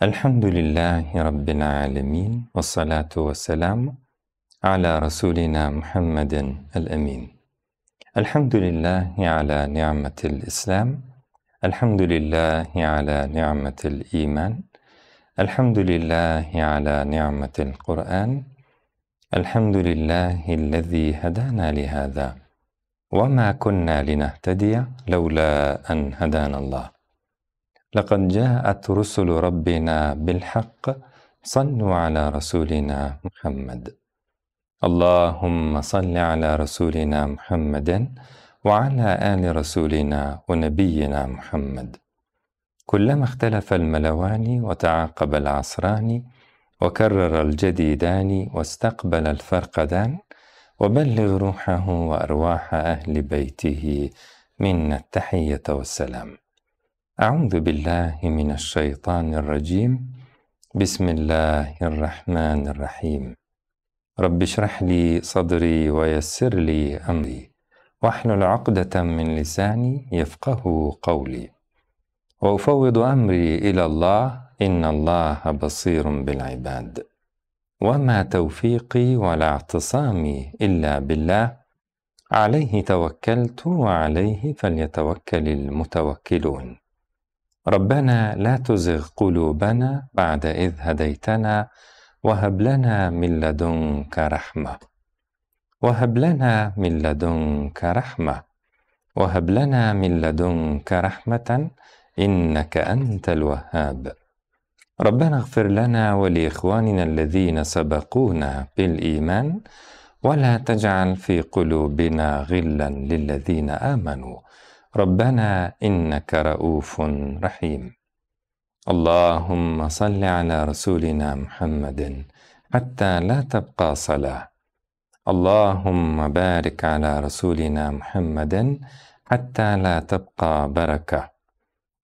الحمد لله رب العالمين والصلاة والسلام على رسولنا محمد الأمين الحمد لله على نعمة الإسلام الحمد لله على نعمة الإيمان الحمد لله على نعمة القرآن الحمد لله الذي هدانا لهذا وما كنا لنهتدي لولا أن هدانا الله لقد جاءت رسل ربنا بالحق صلوا على رسولنا محمد اللهم صل على رسولنا محمد وعلى آل رسولنا ونبينا محمد كلما اختلف الملوان وتعاقب العصران وكرر الجديدان واستقبل الفرقدان وبلغ روحه وأرواح أهل بيته منا التحية والسلام أعوذ بالله من الشيطان الرجيم بسم الله الرحمن الرحيم رب اشرح لي صدري ويسر لي أمري واحلل عقدة من لساني يفقه قولي وأفوض أمري إلى الله إن الله بصير بالعباد وما توفيقي ولا اعتصامي إلا بالله عليه توكلت وعليه فليتوكل المتوكلون ربنا لا تزغ قلوبنا بعد إذ هديتنا وهب لنا من لدنك رحمة وهب لنا من لدنك رحمة وهب لنا من لدنك رحمة إنك أنت الوهاب ربنا اغفر لنا ولإخواننا الذين سبقونا بالإيمان ولا تجعل في قلوبنا غلا للذين آمنوا ربنا إنك رؤوف رحيم اللهم صل على رسولنا محمد حتى لا تبقى صلاة اللهم بارك على رسولنا محمد حتى لا تبقى بركة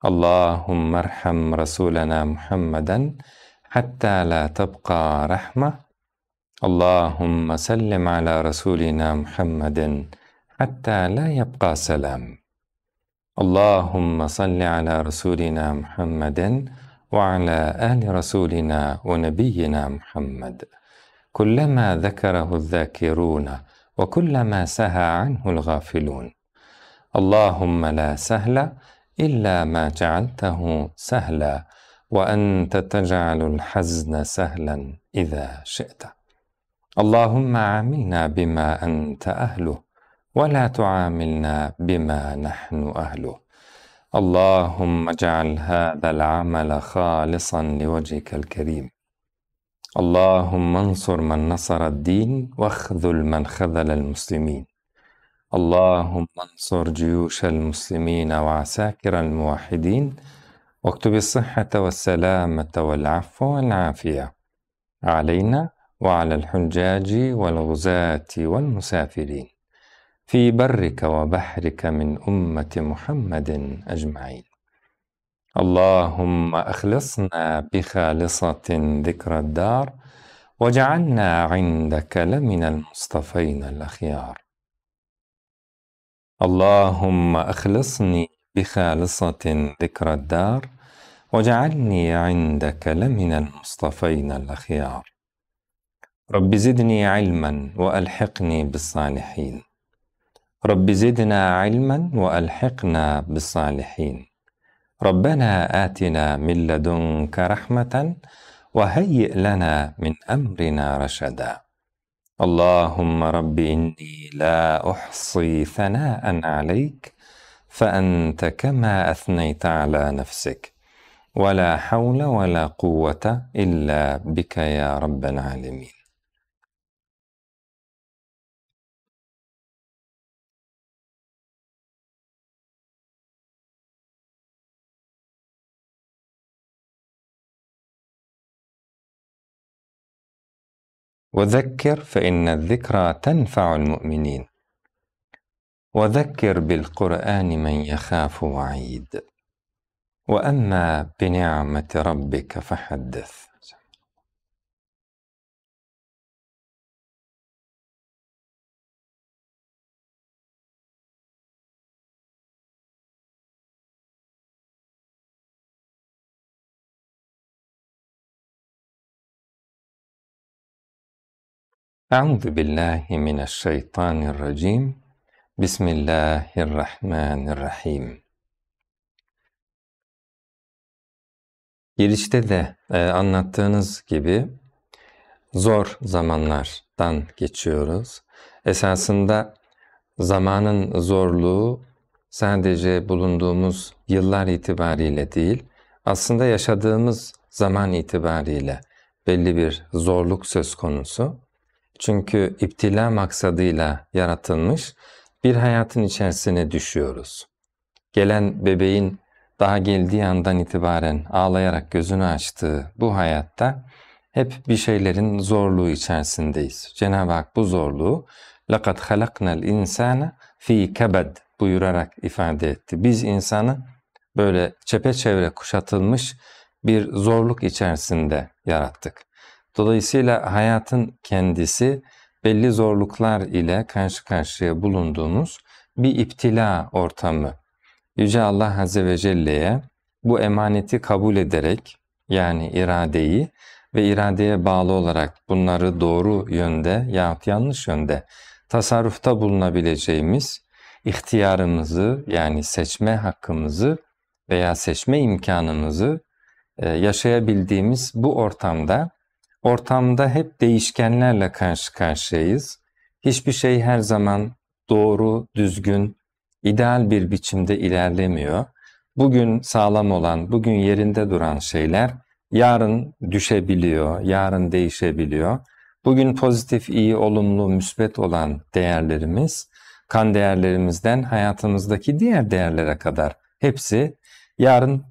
اللهم ارحم رسولنا محمدا حتى لا تبقى رحمة اللهم سلم على رسولنا محمد حتى لا يبقى سلام اللهم صل على رسولنا محمد وعلى آل رسولنا ونبينا محمد كلما ذكره الذاكرون وكلما سهى عنه الغافلون اللهم لا سهل إلا ما جعلته سهلا وأنت تجعل الحزن سهلا إذا شئت اللهم عاملنا بما أنت أهله ولا تعاملنا بما نحن اهله اللهم اجعل هذا العمل خالصا لوجهك الكريم اللهم انصر من نصر الدين واخذل من خذل المسلمين اللهم انصر جيوش المسلمين وعساكر الموحدين واكتب الصحة والسلامة والعفو والعافية علينا وعلى الحجاج والغزاة والمسافرين في برك وبحرك من أمة محمد أجمعين. اللهم أخلصنا بخالصة ذكر الدار وجعلنا عندك لمن المصطفين الأخيار. اللهم أخلصني بخالصة ذكر الدار وجعلني عندك لمن المصطفين الأخيار. رب زدني علما وألحقني بالصالحين. رب زدنا علما والحقنا بالصالحين ربنا اتنا من لدنك رحمه وهيئ لنا من امرنا رشدا اللهم رب اني لا احصي ثناء عليك فانت كما اثنيت على نفسك ولا حول ولا قوه الا بك يا رب العالمين وذكر فإن الذكرى تنفع المؤمنين وذكر بالقرآن من يخاف وعيد وأما بنعمة ربك فحدث Euzu billahi mineşşeytanirracim. Bismillahirrahmanirrahim. Girişte de e, anlattığınız gibi zor zamanlardan geçiyoruz. Esasında zamanın zorluğu sadece bulunduğumuz yıllar itibariyle değil, aslında yaşadığımız zaman itibariyle belli bir zorluk söz konusu. Çünkü iptila maksadıyla yaratılmış bir hayatın içerisine düşüyoruz. Gelen bebeğin daha geldiği andan itibaren ağlayarak gözünü açtığı bu hayatta hep bir şeylerin zorluğu içerisindeyiz. Cenab-ı Hak bu zorluğu لَقَدْ خَلَقْنَا الْاِنْسَانَ fi kebed buyurarak ifade etti. Biz insanı böyle çepeçevre kuşatılmış bir zorluk içerisinde yarattık. Dolayısıyla hayatın kendisi belli zorluklar ile karşı karşıya bulunduğumuz bir iptila ortamı. Yüce Allah Azze ve Celle'ye bu emaneti kabul ederek yani iradeyi ve iradeye bağlı olarak bunları doğru yönde yahut yanlış yönde tasarrufta bulunabileceğimiz ihtiyarımızı yani seçme hakkımızı veya seçme imkanımızı e, yaşayabildiğimiz bu ortamda Ortamda hep değişkenlerle karşı karşıyayız. Hiçbir şey her zaman doğru, düzgün, ideal bir biçimde ilerlemiyor. Bugün sağlam olan, bugün yerinde duran şeyler yarın düşebiliyor, yarın değişebiliyor. Bugün pozitif, iyi, olumlu, müsbet olan değerlerimiz, kan değerlerimizden hayatımızdaki diğer değerlere kadar hepsi yarın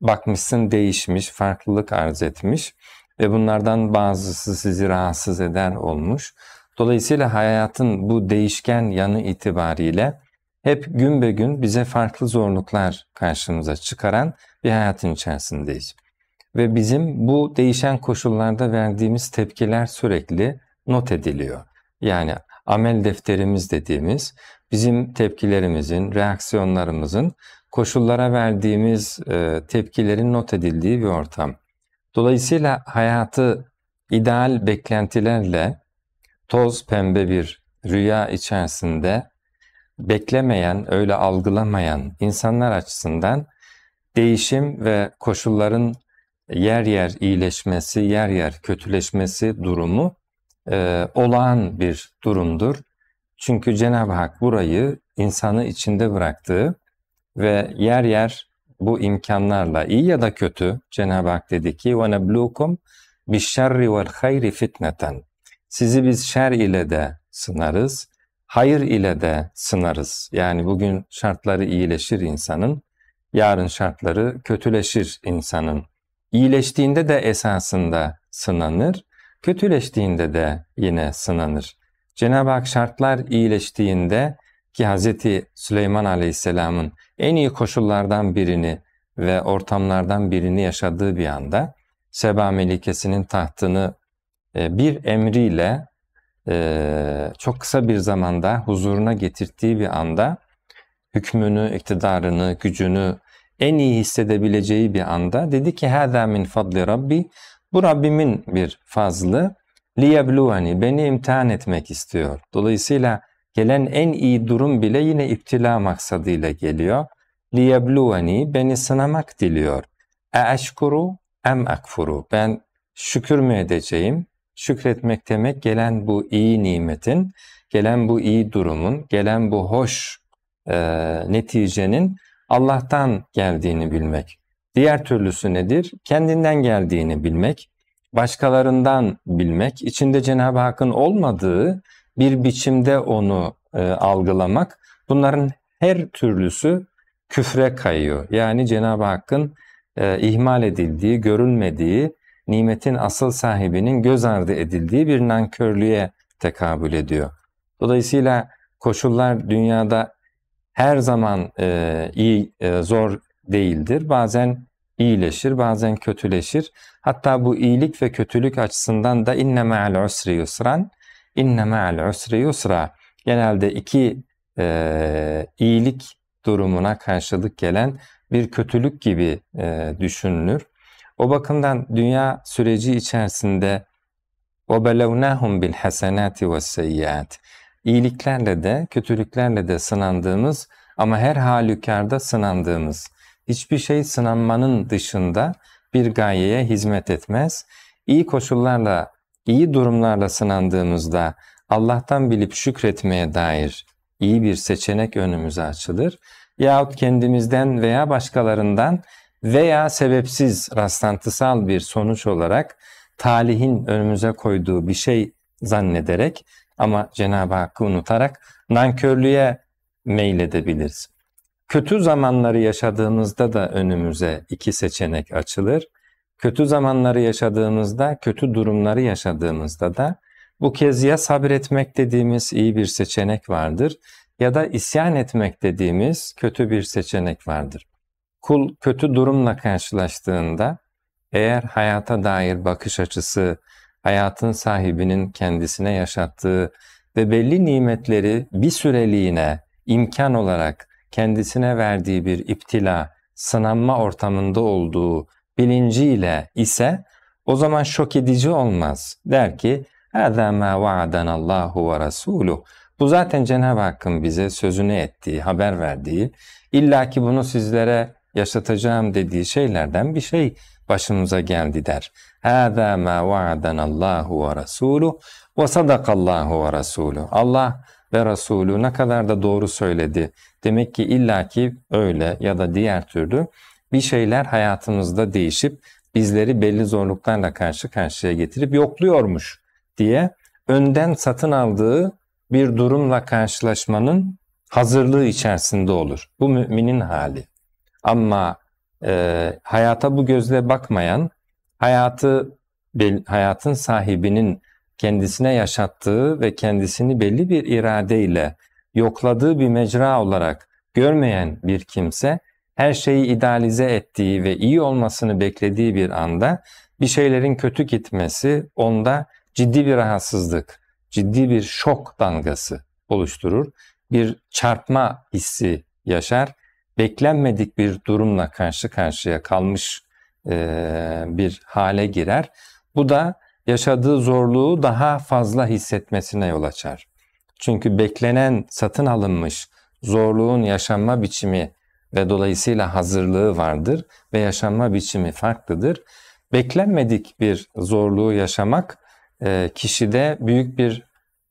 bakmışsın değişmiş, farklılık arz etmiş ve bunlardan bazısı sizi rahatsız eder olmuş. Dolayısıyla hayatın bu değişken yanı itibariyle hep gün be gün bize farklı zorluklar karşımıza çıkaran bir hayatın içerisindeyiz. Ve bizim bu değişen koşullarda verdiğimiz tepkiler sürekli not ediliyor. Yani amel defterimiz dediğimiz bizim tepkilerimizin, reaksiyonlarımızın koşullara verdiğimiz tepkilerin not edildiği bir ortam. Dolayısıyla hayatı ideal beklentilerle toz pembe bir rüya içerisinde beklemeyen, öyle algılamayan insanlar açısından değişim ve koşulların yer yer iyileşmesi, yer yer kötüleşmesi durumu e, olağan bir durumdur. Çünkü Cenab-ı Hak burayı insanı içinde bıraktığı ve yer yer bu imkanlarla iyi ya da kötü Cenab-ı Hak dedi ki وَنَبْلُوكُمْ بِشَّرِّ وَالْخَيْرِ فِتْنَةً Sizi biz şer ile de sınarız, hayır ile de sınarız. Yani bugün şartları iyileşir insanın, yarın şartları kötüleşir insanın. İyileştiğinde de esasında sınanır, kötüleştiğinde de yine sınanır. Cenab-ı Hak şartlar iyileştiğinde ki Hz. Süleyman Aleyhisselam'ın en iyi koşullardan birini ve ortamlardan birini yaşadığı bir anda Seba Melikesi'nin tahtını e, bir emriyle e, çok kısa bir zamanda huzuruna getirttiği bir anda hükmünü, iktidarını, gücünü en iyi hissedebileceği bir anda dedi ki هَذَا min fadli Rabbi bu Rabbimin bir fazlı liyebluani beni imtihan etmek istiyor. Dolayısıyla Gelen en iyi durum bile yine iptila maksadıyla geliyor. لِيَبْلُوَنِي beni sınamak diliyor. اَاَشْكُرُ e em akfuru. Ben şükür mü edeceğim? Şükretmek demek gelen bu iyi nimetin, gelen bu iyi durumun, gelen bu hoş e, neticenin Allah'tan geldiğini bilmek. Diğer türlüsü nedir? Kendinden geldiğini bilmek, başkalarından bilmek, içinde Cenab-ı Hakk'ın olmadığı bir biçimde onu e, algılamak bunların her türlüsü küfre kayıyor. Yani Cenab-ı Hakk'ın e, ihmal edildiği, görülmediği, nimetin asıl sahibinin göz ardı edildiği bir nankörlüğe tekabül ediyor. Dolayısıyla koşullar dünyada her zaman e, iyi e, zor değildir. Bazen iyileşir, bazen kötüleşir. Hatta bu iyilik ve kötülük açısından da inne ma'al usri yusran İnne me'al usri yusra. Genelde iki e, iyilik durumuna karşılık gelen bir kötülük gibi e, düşünülür. O bakımdan dünya süreci içerisinde وَبَلَوْنَاهُمْ بِالْحَسَنَاتِ وَالسَّيِّئَاتِ İyiliklerle de kötülüklerle de sınandığımız ama her halükarda sınandığımız, hiçbir şey sınanmanın dışında bir gayeye hizmet etmez. İyi koşullarla İyi durumlarla sınandığımızda Allah'tan bilip şükretmeye dair iyi bir seçenek önümüze açılır yahut kendimizden veya başkalarından veya sebepsiz rastlantısal bir sonuç olarak talihin önümüze koyduğu bir şey zannederek ama Cenab-ı Hakk'ı unutarak nankörlüğe meyledebiliriz. Kötü zamanları yaşadığımızda da önümüze iki seçenek açılır kötü zamanları yaşadığımızda, kötü durumları yaşadığımızda da bu kez ya sabretmek dediğimiz iyi bir seçenek vardır ya da isyan etmek dediğimiz kötü bir seçenek vardır. Kul kötü durumla karşılaştığında eğer hayata dair bakış açısı hayatın sahibinin kendisine yaşattığı ve belli nimetleri bir süreliğine imkan olarak kendisine verdiği bir iptila, sınanma ortamında olduğu bilinciyle ise o zaman şok edici olmaz. Der ki هَذَا مَا وَعَدَنَ اللّٰهُ وَرَسُولُهُ Bu zaten Cenab-ı Hakk'ın bize sözünü ettiği, haber verdiği, illa ki bunu sizlere yaşatacağım dediği şeylerden bir şey başımıza geldi der. هَذَا مَا وَعَدَنَ اللّٰهُ وَرَسُولُهُ وَصَدَقَ اللّٰهُ وَرَسُولُهُ Allah ve Resulü ne kadar da doğru söyledi. Demek ki illaki öyle ya da diğer türlü bir şeyler hayatımızda değişip bizleri belli zorluklarla karşı karşıya getirip yokluyormuş diye önden satın aldığı bir durumla karşılaşmanın hazırlığı içerisinde olur. Bu müminin hali. Ama e, hayata bu gözle bakmayan, hayatı hayatın sahibinin kendisine yaşattığı ve kendisini belli bir iradeyle yokladığı bir mecra olarak görmeyen bir kimse her şeyi idealize ettiği ve iyi olmasını beklediği bir anda bir şeylerin kötü gitmesi onda ciddi bir rahatsızlık, ciddi bir şok dalgası oluşturur. Bir çarpma hissi yaşar. Beklenmedik bir durumla karşı karşıya kalmış bir hale girer. Bu da yaşadığı zorluğu daha fazla hissetmesine yol açar. Çünkü beklenen satın alınmış zorluğun yaşanma biçimi ve dolayısıyla hazırlığı vardır ve yaşanma biçimi farklıdır. Beklenmedik bir zorluğu yaşamak e, kişide büyük bir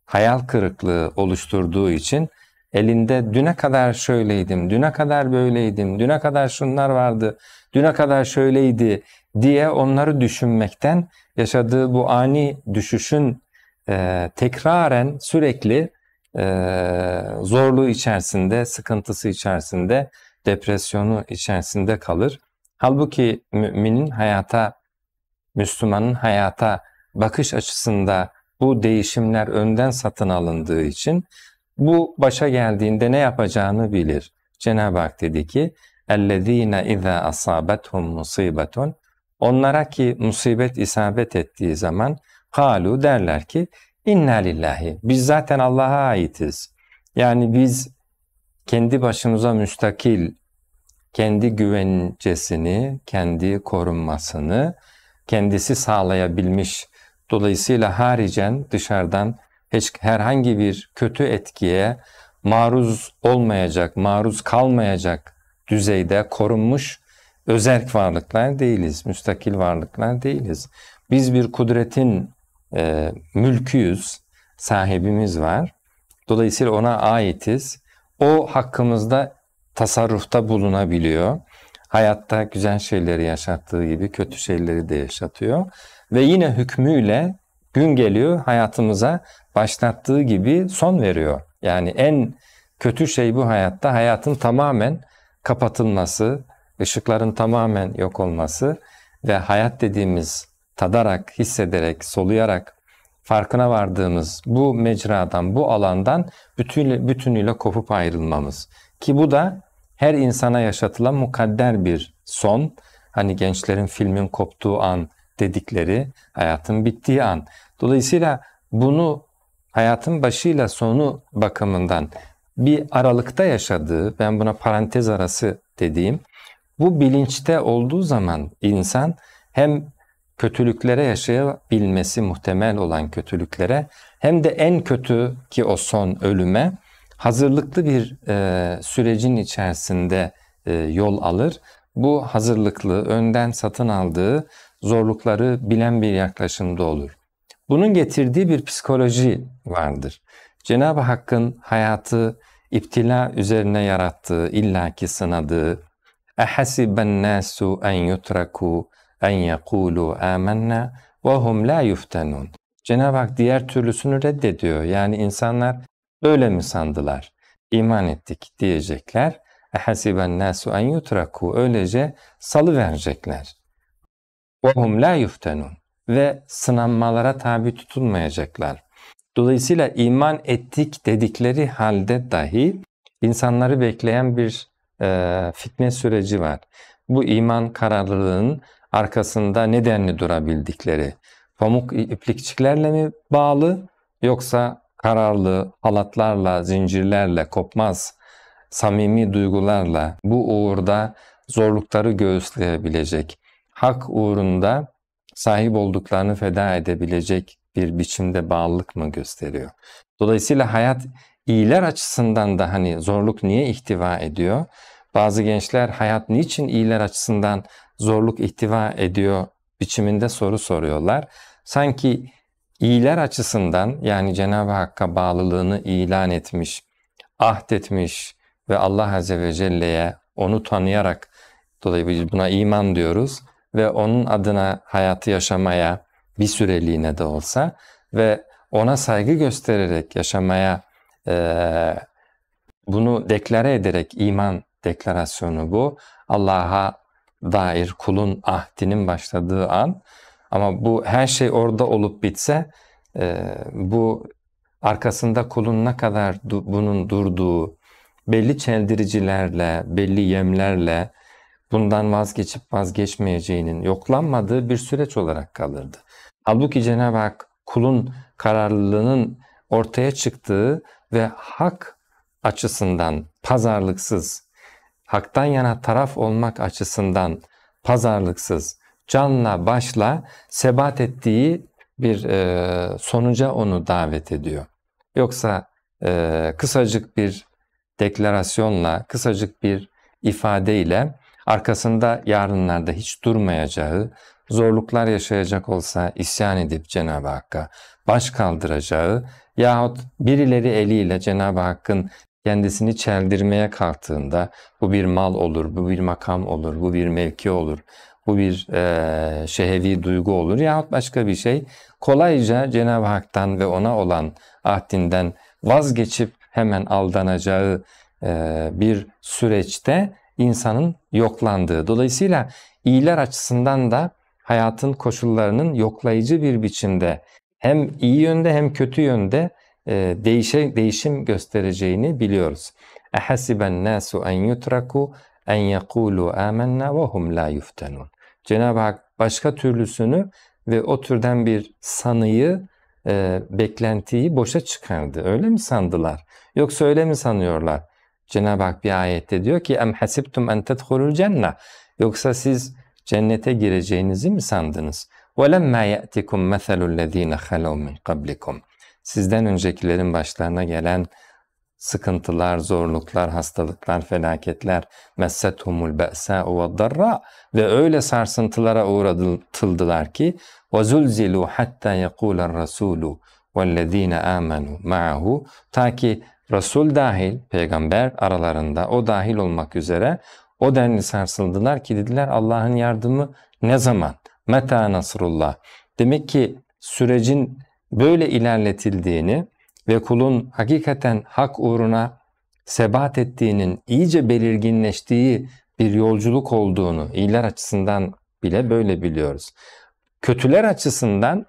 hayal kırıklığı oluşturduğu için elinde düne kadar şöyleydim, düne kadar böyleydim, düne kadar şunlar vardı, düne kadar şöyleydi diye onları düşünmekten yaşadığı bu ani düşüşün e, tekraren sürekli e, zorluğu içerisinde, sıkıntısı içerisinde depresyonu içerisinde kalır. Halbuki müminin hayata, Müslümanın hayata bakış açısında bu değişimler önden satın alındığı için bu başa geldiğinde ne yapacağını bilir. Cenab-ı Hak dedi ki: "Ellezîne izâ asâbethum musîbetun" Onlara ki musibet isabet ettiği zaman halu derler ki inna lillahi. Biz zaten Allah'a aitiz. Yani biz kendi başımıza müstakil, kendi güvencesini, kendi korunmasını kendisi sağlayabilmiş. Dolayısıyla haricen dışarıdan hiç herhangi bir kötü etkiye maruz olmayacak, maruz kalmayacak düzeyde korunmuş özerk varlıklar değiliz, müstakil varlıklar değiliz. Biz bir kudretin e, mülküyüz, sahibimiz var. Dolayısıyla ona aitiz o hakkımızda tasarrufta bulunabiliyor. Hayatta güzel şeyleri yaşattığı gibi kötü şeyleri de yaşatıyor. Ve yine hükmüyle gün geliyor hayatımıza başlattığı gibi son veriyor. Yani en kötü şey bu hayatta hayatın tamamen kapatılması, ışıkların tamamen yok olması ve hayat dediğimiz tadarak, hissederek, soluyarak farkına vardığımız bu mecradan, bu alandan bütün, bütünüyle kopup ayrılmamız. Ki bu da her insana yaşatılan mukadder bir son. Hani gençlerin filmin koptuğu an dedikleri hayatın bittiği an. Dolayısıyla bunu hayatın başıyla sonu bakımından bir aralıkta yaşadığı, ben buna parantez arası dediğim, bu bilinçte olduğu zaman insan hem kötülüklere yaşayabilmesi muhtemel olan kötülüklere hem de en kötü ki o son ölüme hazırlıklı bir e, sürecin içerisinde e, yol alır. Bu hazırlıklı, önden satın aldığı zorlukları bilen bir yaklaşımda olur. Bunun getirdiği bir psikoloji vardır. Cenab-ı Hakk'ın hayatı iptila üzerine yarattığı, illaki sınadığı, اَحَسِبَ النَّاسُ اَنْ يُتْرَكُوا en yekulu amennâ ve hum la yuftenun. Cenab-ı Hak diğer türlüsünü reddediyor. Yani insanlar öyle mi sandılar? İman ettik diyecekler. Ehasiben nasu en yutraku öylece salı verecekler. Ve hum la yuftenun ve sınanmalara tabi tutulmayacaklar. Dolayısıyla iman ettik dedikleri halde dahi insanları bekleyen bir e, fitne süreci var. Bu iman kararlılığının arkasında nedenli durabildikleri pamuk iplikçiklerle mi bağlı yoksa kararlı halatlarla, zincirlerle kopmaz samimi duygularla bu uğurda zorlukları göğüsleyebilecek, hak uğrunda sahip olduklarını feda edebilecek bir biçimde bağlılık mı gösteriyor? Dolayısıyla hayat iyiler açısından da hani zorluk niye ihtiva ediyor? Bazı gençler hayat niçin iyiler açısından zorluk ihtiva ediyor biçiminde soru soruyorlar. Sanki iyiler açısından yani Cenab-ı Hakk'a bağlılığını ilan etmiş, ahdetmiş ve Allah Azze ve Celle'ye onu tanıyarak dolayısıyla buna iman diyoruz ve onun adına hayatı yaşamaya bir süreliğine de olsa ve ona saygı göstererek yaşamaya e, bunu deklare ederek iman deklarasyonu bu. Allah'a dair kulun ahdinin başladığı an ama bu her şey orada olup bitse e, bu arkasında kulun ne kadar du- bunun durduğu belli çeldiricilerle, belli yemlerle bundan vazgeçip vazgeçmeyeceğinin yoklanmadığı bir süreç olarak kalırdı. Halbuki Cenab-ı Hak kulun kararlılığının ortaya çıktığı ve hak açısından pazarlıksız haktan yana taraf olmak açısından pazarlıksız, canla başla sebat ettiği bir e, sonuca onu davet ediyor. Yoksa e, kısacık bir deklarasyonla, kısacık bir ifadeyle arkasında yarınlarda hiç durmayacağı, zorluklar yaşayacak olsa isyan edip Cenab-ı Hakk'a baş kaldıracağı yahut birileri eliyle Cenab-ı Hakk'ın kendisini çeldirmeye kalktığında bu bir mal olur, bu bir makam olur, bu bir mevki olur, bu bir e, şehevi duygu olur yahut başka bir şey kolayca Cenab-ı Hak'tan ve ona olan ahdinden vazgeçip hemen aldanacağı e, bir süreçte insanın yoklandığı. Dolayısıyla iyiler açısından da hayatın koşullarının yoklayıcı bir biçimde hem iyi yönde hem kötü yönde e, değişe, değişim göstereceğini biliyoruz. اَحَسِبَ النَّاسُ اَنْ يُتْرَكُوا اَنْ يَقُولُوا آمَنَّا وَهُمْ لَا يُفْتَنُونَ Cenab-ı Hak başka türlüsünü ve o türden bir sanıyı, e, beklentiyi boşa çıkardı. Öyle mi sandılar? Yoksa öyle mi sanıyorlar? Cenab-ı Hak bir ayette diyor ki اَمْ حَسِبْتُمْ اَنْ تَدْخُلُوا الْجَنَّةِ Yoksa siz cennete gireceğinizi mi sandınız? وَلَمَّا يَأْتِكُمْ مَثَلُ الَّذ۪ينَ خَلَوْ مِنْ قَبْلِكُمْ sizden öncekilerin başlarına gelen sıkıntılar, zorluklar, hastalıklar, felaketler messethumul be'sa ve darra ve öyle sarsıntılara uğradıldılar ki ve zulzilu hatta yekûlen rasûlu vellezîne âmenû ma'ahu ta ki Resul dahil, peygamber aralarında o dahil olmak üzere o denli sarsıldılar ki dediler Allah'ın yardımı ne zaman? Meta nasrullah. Demek ki sürecin böyle ilerletildiğini ve kulun hakikaten hak uğruna sebat ettiğinin iyice belirginleştiği bir yolculuk olduğunu iyiler açısından bile böyle biliyoruz. Kötüler açısından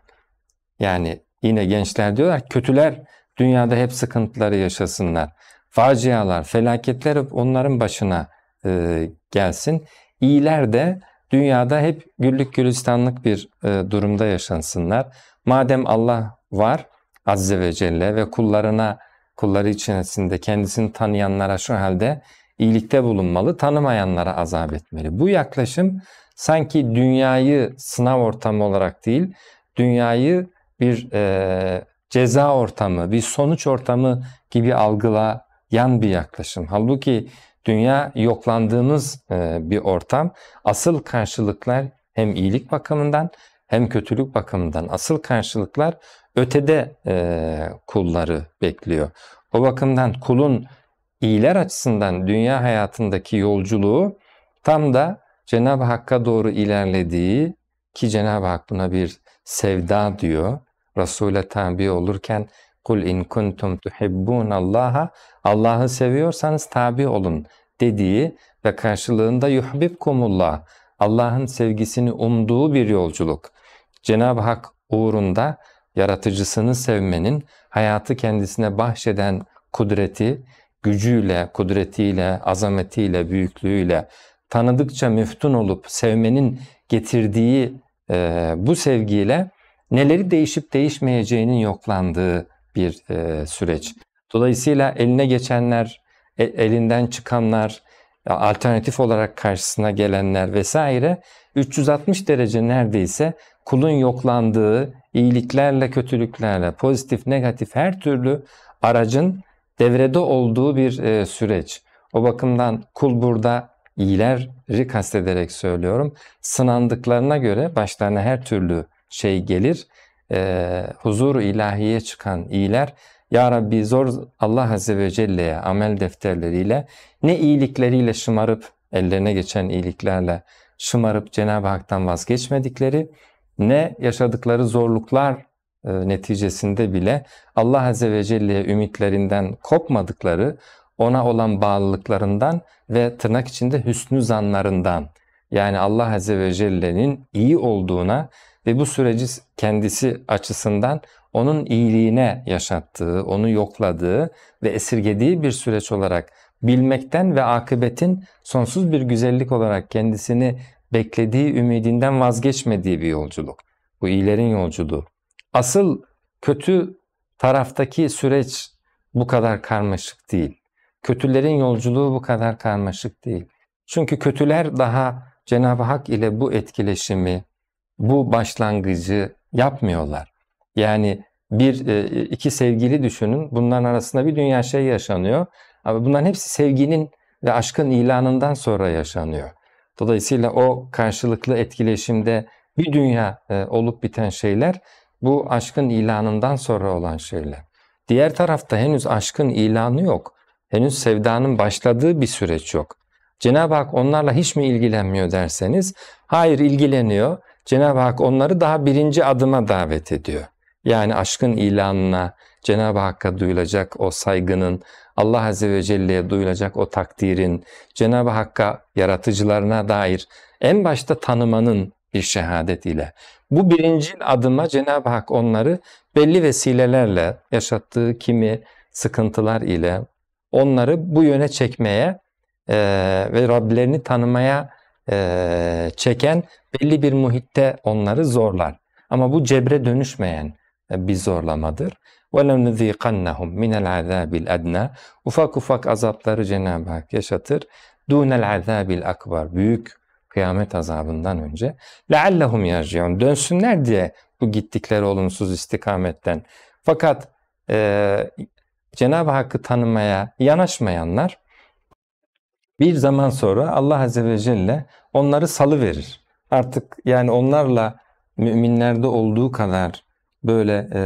yani yine gençler diyorlar kötüler dünyada hep sıkıntıları yaşasınlar. Facialar, felaketler hep onların başına e, gelsin. İyiler de dünyada hep güllük gülistanlık bir e, durumda yaşansınlar. Madem Allah var Azze ve Celle ve kullarına, kulları içerisinde kendisini tanıyanlara şu halde iyilikte bulunmalı, tanımayanlara azap etmeli. Bu yaklaşım sanki dünyayı sınav ortamı olarak değil, dünyayı bir e, ceza ortamı, bir sonuç ortamı gibi algılayan bir yaklaşım. Halbuki dünya yoklandığımız e, bir ortam. Asıl karşılıklar hem iyilik bakımından hem kötülük bakımından asıl karşılıklar ötede e, kulları bekliyor. O bakımdan kulun iyiler açısından dünya hayatındaki yolculuğu tam da Cenab-ı Hakk'a doğru ilerlediği ki Cenab-ı Hak buna bir sevda diyor. Resul'e tabi olurken kul in kuntum tuhibbun Allah'a Allah'ı seviyorsanız tabi olun dediği ve karşılığında yuhibbukumullah Allah'ın sevgisini umduğu bir yolculuk. Cenab-ı Hak uğrunda yaratıcısını sevmenin hayatı kendisine bahşeden kudreti, gücüyle, kudretiyle, azametiyle, büyüklüğüyle tanıdıkça müftun olup sevmenin getirdiği e, bu sevgiyle neleri değişip değişmeyeceğinin yoklandığı bir e, süreç. Dolayısıyla eline geçenler, e, elinden çıkanlar, e, alternatif olarak karşısına gelenler vesaire 360 derece neredeyse kulun yoklandığı, iyiliklerle, kötülüklerle, pozitif, negatif her türlü aracın devrede olduğu bir e, süreç. O bakımdan kul burada iyileri kastederek söylüyorum. Sınandıklarına göre başlarına her türlü şey gelir. E, huzuru ilahiye çıkan iyiler ya Rabbi zor Allah Azze ve Celle'ye amel defterleriyle ne iyilikleriyle şımarıp ellerine geçen iyiliklerle şımarıp Cenab-ı Hak'tan vazgeçmedikleri ne yaşadıkları zorluklar e, neticesinde bile Allah Azze ve Celle'ye ümitlerinden kopmadıkları, ona olan bağlılıklarından ve tırnak içinde hüsnü zanlarından yani Allah Azze ve Celle'nin iyi olduğuna ve bu süreci kendisi açısından onun iyiliğine yaşattığı, onu yokladığı ve esirgediği bir süreç olarak bilmekten ve akıbetin sonsuz bir güzellik olarak kendisini beklediği ümidinden vazgeçmediği bir yolculuk. Bu iyilerin yolculuğu. Asıl kötü taraftaki süreç bu kadar karmaşık değil. Kötülerin yolculuğu bu kadar karmaşık değil. Çünkü kötüler daha Cenab-ı Hak ile bu etkileşimi, bu başlangıcı yapmıyorlar. Yani bir e, iki sevgili düşünün. Bunların arasında bir dünya şey yaşanıyor. Ama bunların hepsi sevginin ve aşkın ilanından sonra yaşanıyor. Dolayısıyla o karşılıklı etkileşimde bir dünya e, olup biten şeyler bu aşkın ilanından sonra olan şeyler. Diğer tarafta henüz aşkın ilanı yok. Henüz sevdanın başladığı bir süreç yok. Cenab-ı Hak onlarla hiç mi ilgilenmiyor derseniz, hayır ilgileniyor. Cenab-ı Hak onları daha birinci adıma davet ediyor. Yani aşkın ilanına, Cenab-ı Hakk'a duyulacak o saygının, Allah Azze ve Celle'ye duyulacak o takdirin, Cenab-ı Hakk'a yaratıcılarına dair en başta tanımanın bir şehadet ile. Bu birincil adıma Cenab-ı Hak onları belli vesilelerle yaşattığı kimi sıkıntılar ile onları bu yöne çekmeye e, ve Rablerini tanımaya e, çeken belli bir muhitte onları zorlar. Ama bu cebre dönüşmeyen bir zorlamadır. وَلَنُذ۪يقَنَّهُمْ مِنَ الْعَذَابِ الْاَدْنَى Ufak ufak azapları Cenab-ı Hak yaşatır. دُونَ الْعَذَابِ akbar Büyük kıyamet azabından önce. لَعَلَّهُمْ يَرْجِعُونَ Dönsünler diye bu gittikleri olumsuz istikametten. Fakat e, Cenab-ı Hakk'ı tanımaya yanaşmayanlar bir zaman sonra Allah Azze ve Celle onları salı verir. Artık yani onlarla müminlerde olduğu kadar böyle e,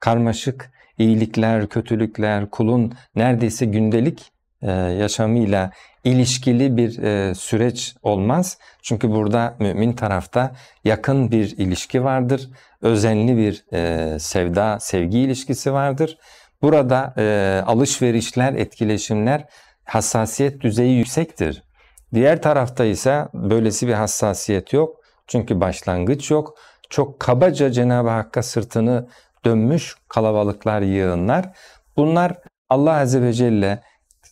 karmaşık iyilikler, kötülükler, kulun neredeyse gündelik e, yaşamıyla ilişkili bir e, süreç olmaz. Çünkü burada mümin tarafta yakın bir ilişki vardır. Özenli bir e, sevda, sevgi ilişkisi vardır. Burada alışverişler, etkileşimler hassasiyet düzeyi yüksektir. Diğer tarafta ise böylesi bir hassasiyet yok. Çünkü başlangıç yok. Çok kabaca Cenab-ı Hakk'a sırtını dönmüş kalabalıklar, yığınlar. Bunlar Allah Azze ve Celle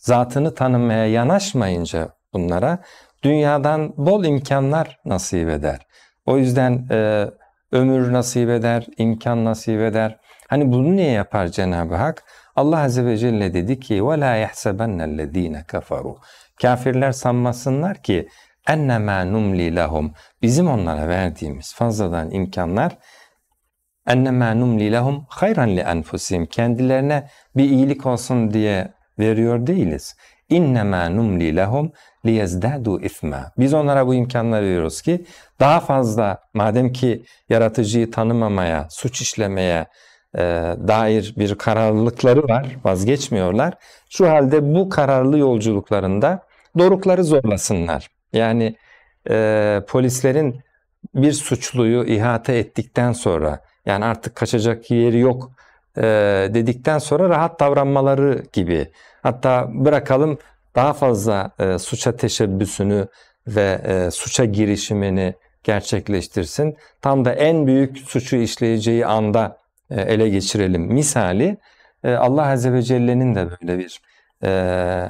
zatını tanımaya yanaşmayınca bunlara dünyadan bol imkanlar nasip eder. O yüzden e, ömür nasip eder, imkan nasip eder. Hani bunu niye yapar Cenab-ı Hak? Allah Azze ve Celle dedi ki وَلَا يَحْسَبَنَّ الَّذ۪ينَ كَفَرُوا Kafirler sanmasınlar ki اَنَّمَا نُمْلِي لَهُمْ Bizim onlara verdiğimiz fazladan imkanlar ennemâ numli lehum hayran li Kendilerine bir iyilik olsun diye veriyor değiliz. İnnemâ numli lehum liyezdâdû ithmâ. Biz onlara bu imkanları veriyoruz ki daha fazla madem ki yaratıcıyı tanımamaya, suç işlemeye e, dair bir kararlılıkları var, vazgeçmiyorlar. Şu halde bu kararlı yolculuklarında dorukları zorlasınlar. Yani e, polislerin bir suçluyu ihate ettikten sonra yani artık kaçacak yeri yok e, dedikten sonra rahat davranmaları gibi. Hatta bırakalım daha fazla e, suça teşebbüsünü ve e, suça girişimini gerçekleştirsin. Tam da en büyük suçu işleyeceği anda ele geçirelim. Misali Allah Azze ve Celle'nin de böyle bir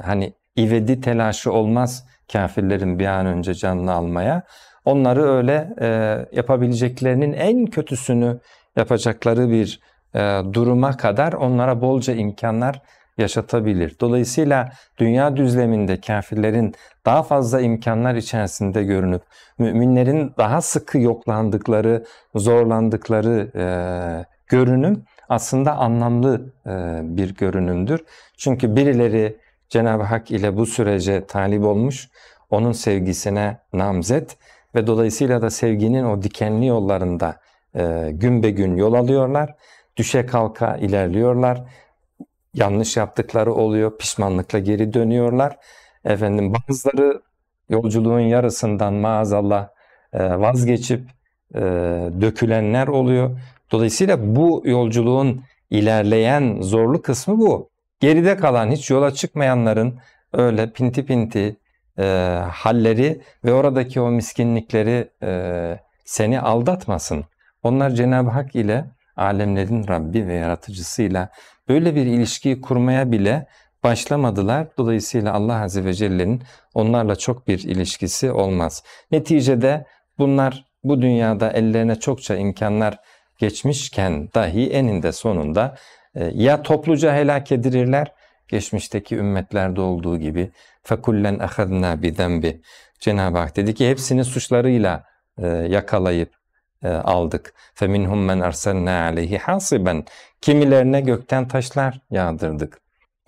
hani ivedi telaşı olmaz kafirlerin bir an önce canını almaya. Onları öyle e, yapabileceklerinin en kötüsünü yapacakları bir e, duruma kadar onlara bolca imkanlar yaşatabilir. Dolayısıyla dünya düzleminde kafirlerin daha fazla imkanlar içerisinde görünüp müminlerin daha sıkı yoklandıkları, zorlandıkları e, görünüm aslında anlamlı e, bir görünümdür. Çünkü birileri Cenab-ı Hak ile bu sürece talip olmuş, onun sevgisine namzet ve dolayısıyla da sevginin o dikenli yollarında e, gün be gün yol alıyorlar. Düşe kalka ilerliyorlar. Yanlış yaptıkları oluyor. Pişmanlıkla geri dönüyorlar. Efendim bazıları yolculuğun yarısından maazallah e, vazgeçip e, dökülenler oluyor. Dolayısıyla bu yolculuğun ilerleyen zorlu kısmı bu. Geride kalan hiç yola çıkmayanların öyle pinti pinti e, halleri ve oradaki o miskinlikleri e, seni aldatmasın. Onlar Cenab-ı Hak ile alemlerin Rabbi ve yaratıcısıyla böyle bir ilişkiyi kurmaya bile başlamadılar. Dolayısıyla Allah Azze ve Celle'nin onlarla çok bir ilişkisi olmaz. Neticede bunlar bu dünyada ellerine çokça imkanlar geçmişken dahi eninde sonunda e, ya topluca helak edilirler geçmişteki ümmetlerde olduğu gibi fakullen ahadna bi cenbi Cenab-ı Hak dedi ki hepsini suçlarıyla e, yakalayıp e, aldık. فَمِنْهُمْ مَنْ اَرْسَلْنَا عَلَيْهِ حَاصِبًا Kimilerine gökten taşlar yağdırdık.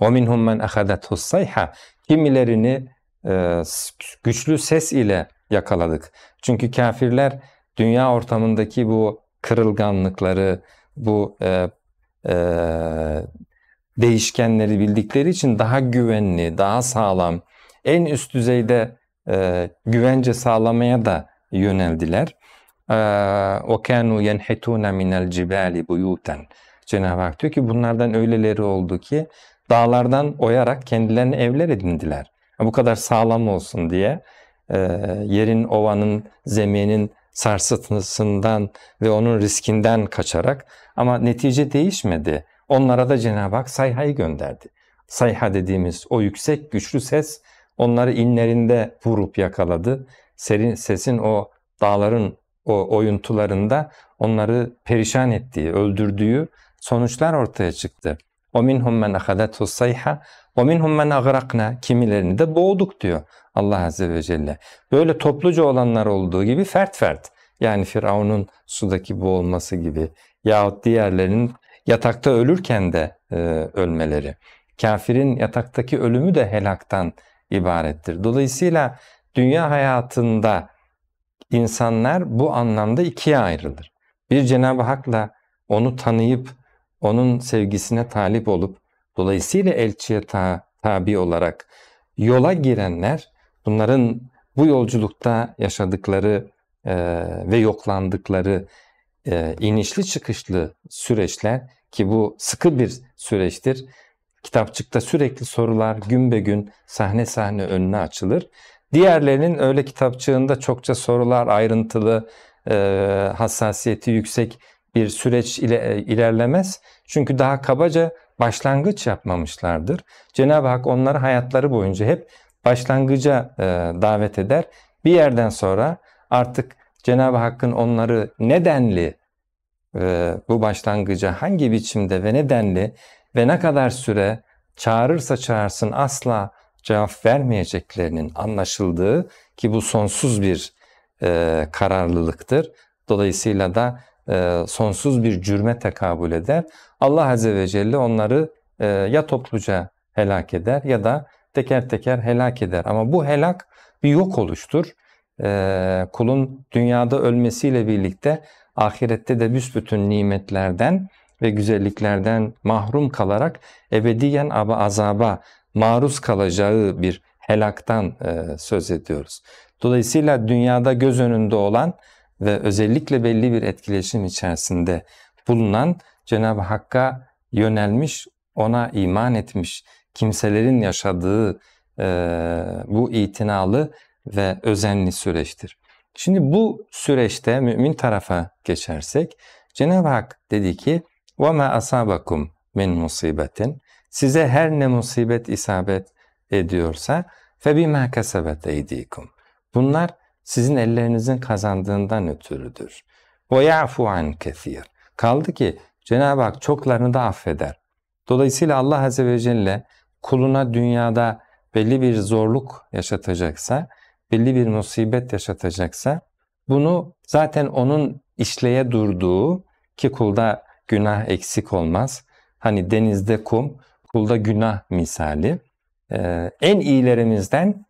وَمِنْهُمْ مَنْ اَخَذَتْهُ الصَّيْحَ Kimilerini e, güçlü ses ile yakaladık. Çünkü kafirler dünya ortamındaki bu kırılganlıkları, bu e, e, değişkenleri bildikleri için daha güvenli, daha sağlam, en üst düzeyde e, güvence sağlamaya da yöneldiler. Ee, وَكَانُوا يَنْحِتُونَ مِنَ الْجِبَالِ بُيُوتًا Cenab-ı Hak diyor ki bunlardan öyleleri oldu ki dağlardan oyarak kendilerine evler edindiler. Bu kadar sağlam olsun diye e, yerin, ovanın, zeminin sarsıntısından ve onun riskinden kaçarak ama netice değişmedi. Onlara da Cenab-ı Hak sayhayı gönderdi. Sayha dediğimiz o yüksek güçlü ses onları inlerinde vurup yakaladı. Serin, sesin o dağların o oyuntularında onları perişan ettiği, öldürdüğü sonuçlar ortaya çıktı. O minhum men ahadatu sayha o minhum men agraqna kimilerini de boğduk diyor Allah azze ve celle. Böyle topluca olanlar olduğu gibi fert fert. Yani Firavun'un sudaki boğulması gibi yahut diğerlerinin yatakta ölürken de e, ölmeleri. Kafirin yataktaki ölümü de helaktan ibarettir. Dolayısıyla dünya hayatında insanlar bu anlamda ikiye ayrılır. Bir Cenab-ı Hak'la onu tanıyıp onun sevgisine talip olup dolayısıyla elçiye ta tabi olarak yola girenler bunların bu yolculukta yaşadıkları e, ve yoklandıkları e, inişli çıkışlı süreçler ki bu sıkı bir süreçtir. Kitapçıkta sürekli sorular gün be gün sahne sahne önüne açılır. Diğerlerinin öyle kitapçığında çokça sorular, ayrıntılı, e, hassasiyeti yüksek bir süreç ile e, ilerlemez. Çünkü daha kabaca başlangıç yapmamışlardır. Cenab-ı Hak onları hayatları boyunca hep başlangıca e, davet eder. Bir yerden sonra artık Cenab-ı Hakk'ın onları nedenli e, bu başlangıca hangi biçimde ve nedenli ve ne kadar süre çağırırsa çağırsın asla cevap vermeyeceklerinin anlaşıldığı ki bu sonsuz bir e, kararlılıktır. Dolayısıyla da e, sonsuz bir cürme tekabül eder. Allah Azze ve Celle onları e, ya topluca helak eder ya da teker teker helak eder. Ama bu helak bir yok oluştur. E, kulun dünyada ölmesiyle birlikte ahirette de büsbütün nimetlerden ve güzelliklerden mahrum kalarak ebediyen azaba maruz kalacağı bir helaktan e, söz ediyoruz. Dolayısıyla dünyada göz önünde olan ve özellikle belli bir etkileşim içerisinde bulunan Cenab-ı Hakk'a yönelmiş, ona iman etmiş kimselerin yaşadığı e, bu itinalı ve özenli süreçtir. Şimdi bu süreçte mümin tarafa geçersek Cenab-ı Hak dedi ki ma asabakum min musibetin. Size her ne musibet isabet ediyorsa فَبِمَا كَسَبَتْ اَيْد۪يكُمْ Bunlar sizin ellerinizin kazandığından ötürüdür. وَيَعْفُ عَنْ كَثِيرٍ Kaldı ki Cenab-ı Hak çoklarını da affeder. Dolayısıyla Allah Azze ve Celle kuluna dünyada belli bir zorluk yaşatacaksa, belli bir musibet yaşatacaksa bunu zaten onun işleye durduğu ki kulda günah eksik olmaz. Hani denizde kum, kulda günah misali. Ee, en iyilerimizden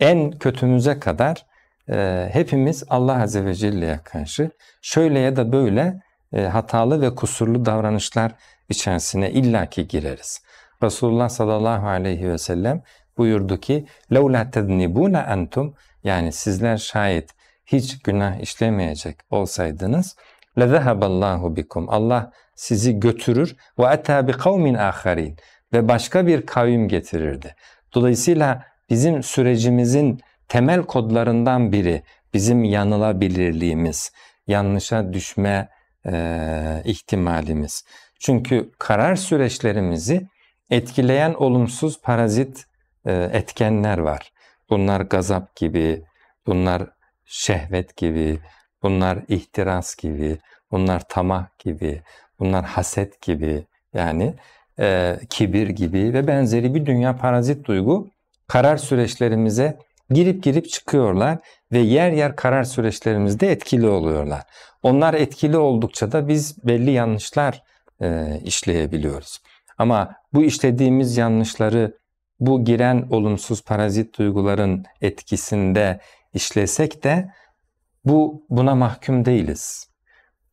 en kötümüze kadar e, hepimiz Allah Azze ve Celle'ye karşı şöyle ya da böyle e, hatalı ve kusurlu davranışlar içerisine illaki gireriz. Resulullah sallallahu aleyhi ve sellem buyurdu ki لَوْلَا تَذْنِبُونَ entum yani sizler şayet hiç günah işlemeyecek olsaydınız لَذَهَبَ اللّٰهُ bikum Allah sizi götürür ve ata bi kavmin aharin ve başka bir kavim getirirdi. Dolayısıyla bizim sürecimizin temel kodlarından biri bizim yanılabilirliğimiz, yanlışa düşme e, ihtimalimiz. Çünkü karar süreçlerimizi etkileyen olumsuz parazit e, etkenler var. Bunlar gazap gibi, bunlar şehvet gibi, bunlar ihtiras gibi, bunlar tamah gibi, Bunlar haset gibi yani e, kibir gibi ve benzeri bir dünya parazit duygu karar süreçlerimize girip girip çıkıyorlar ve yer yer karar süreçlerimizde etkili oluyorlar. Onlar etkili oldukça da biz belli yanlışlar e, işleyebiliyoruz. Ama bu işlediğimiz yanlışları bu giren olumsuz parazit duyguların etkisinde işlesek de bu buna mahkum değiliz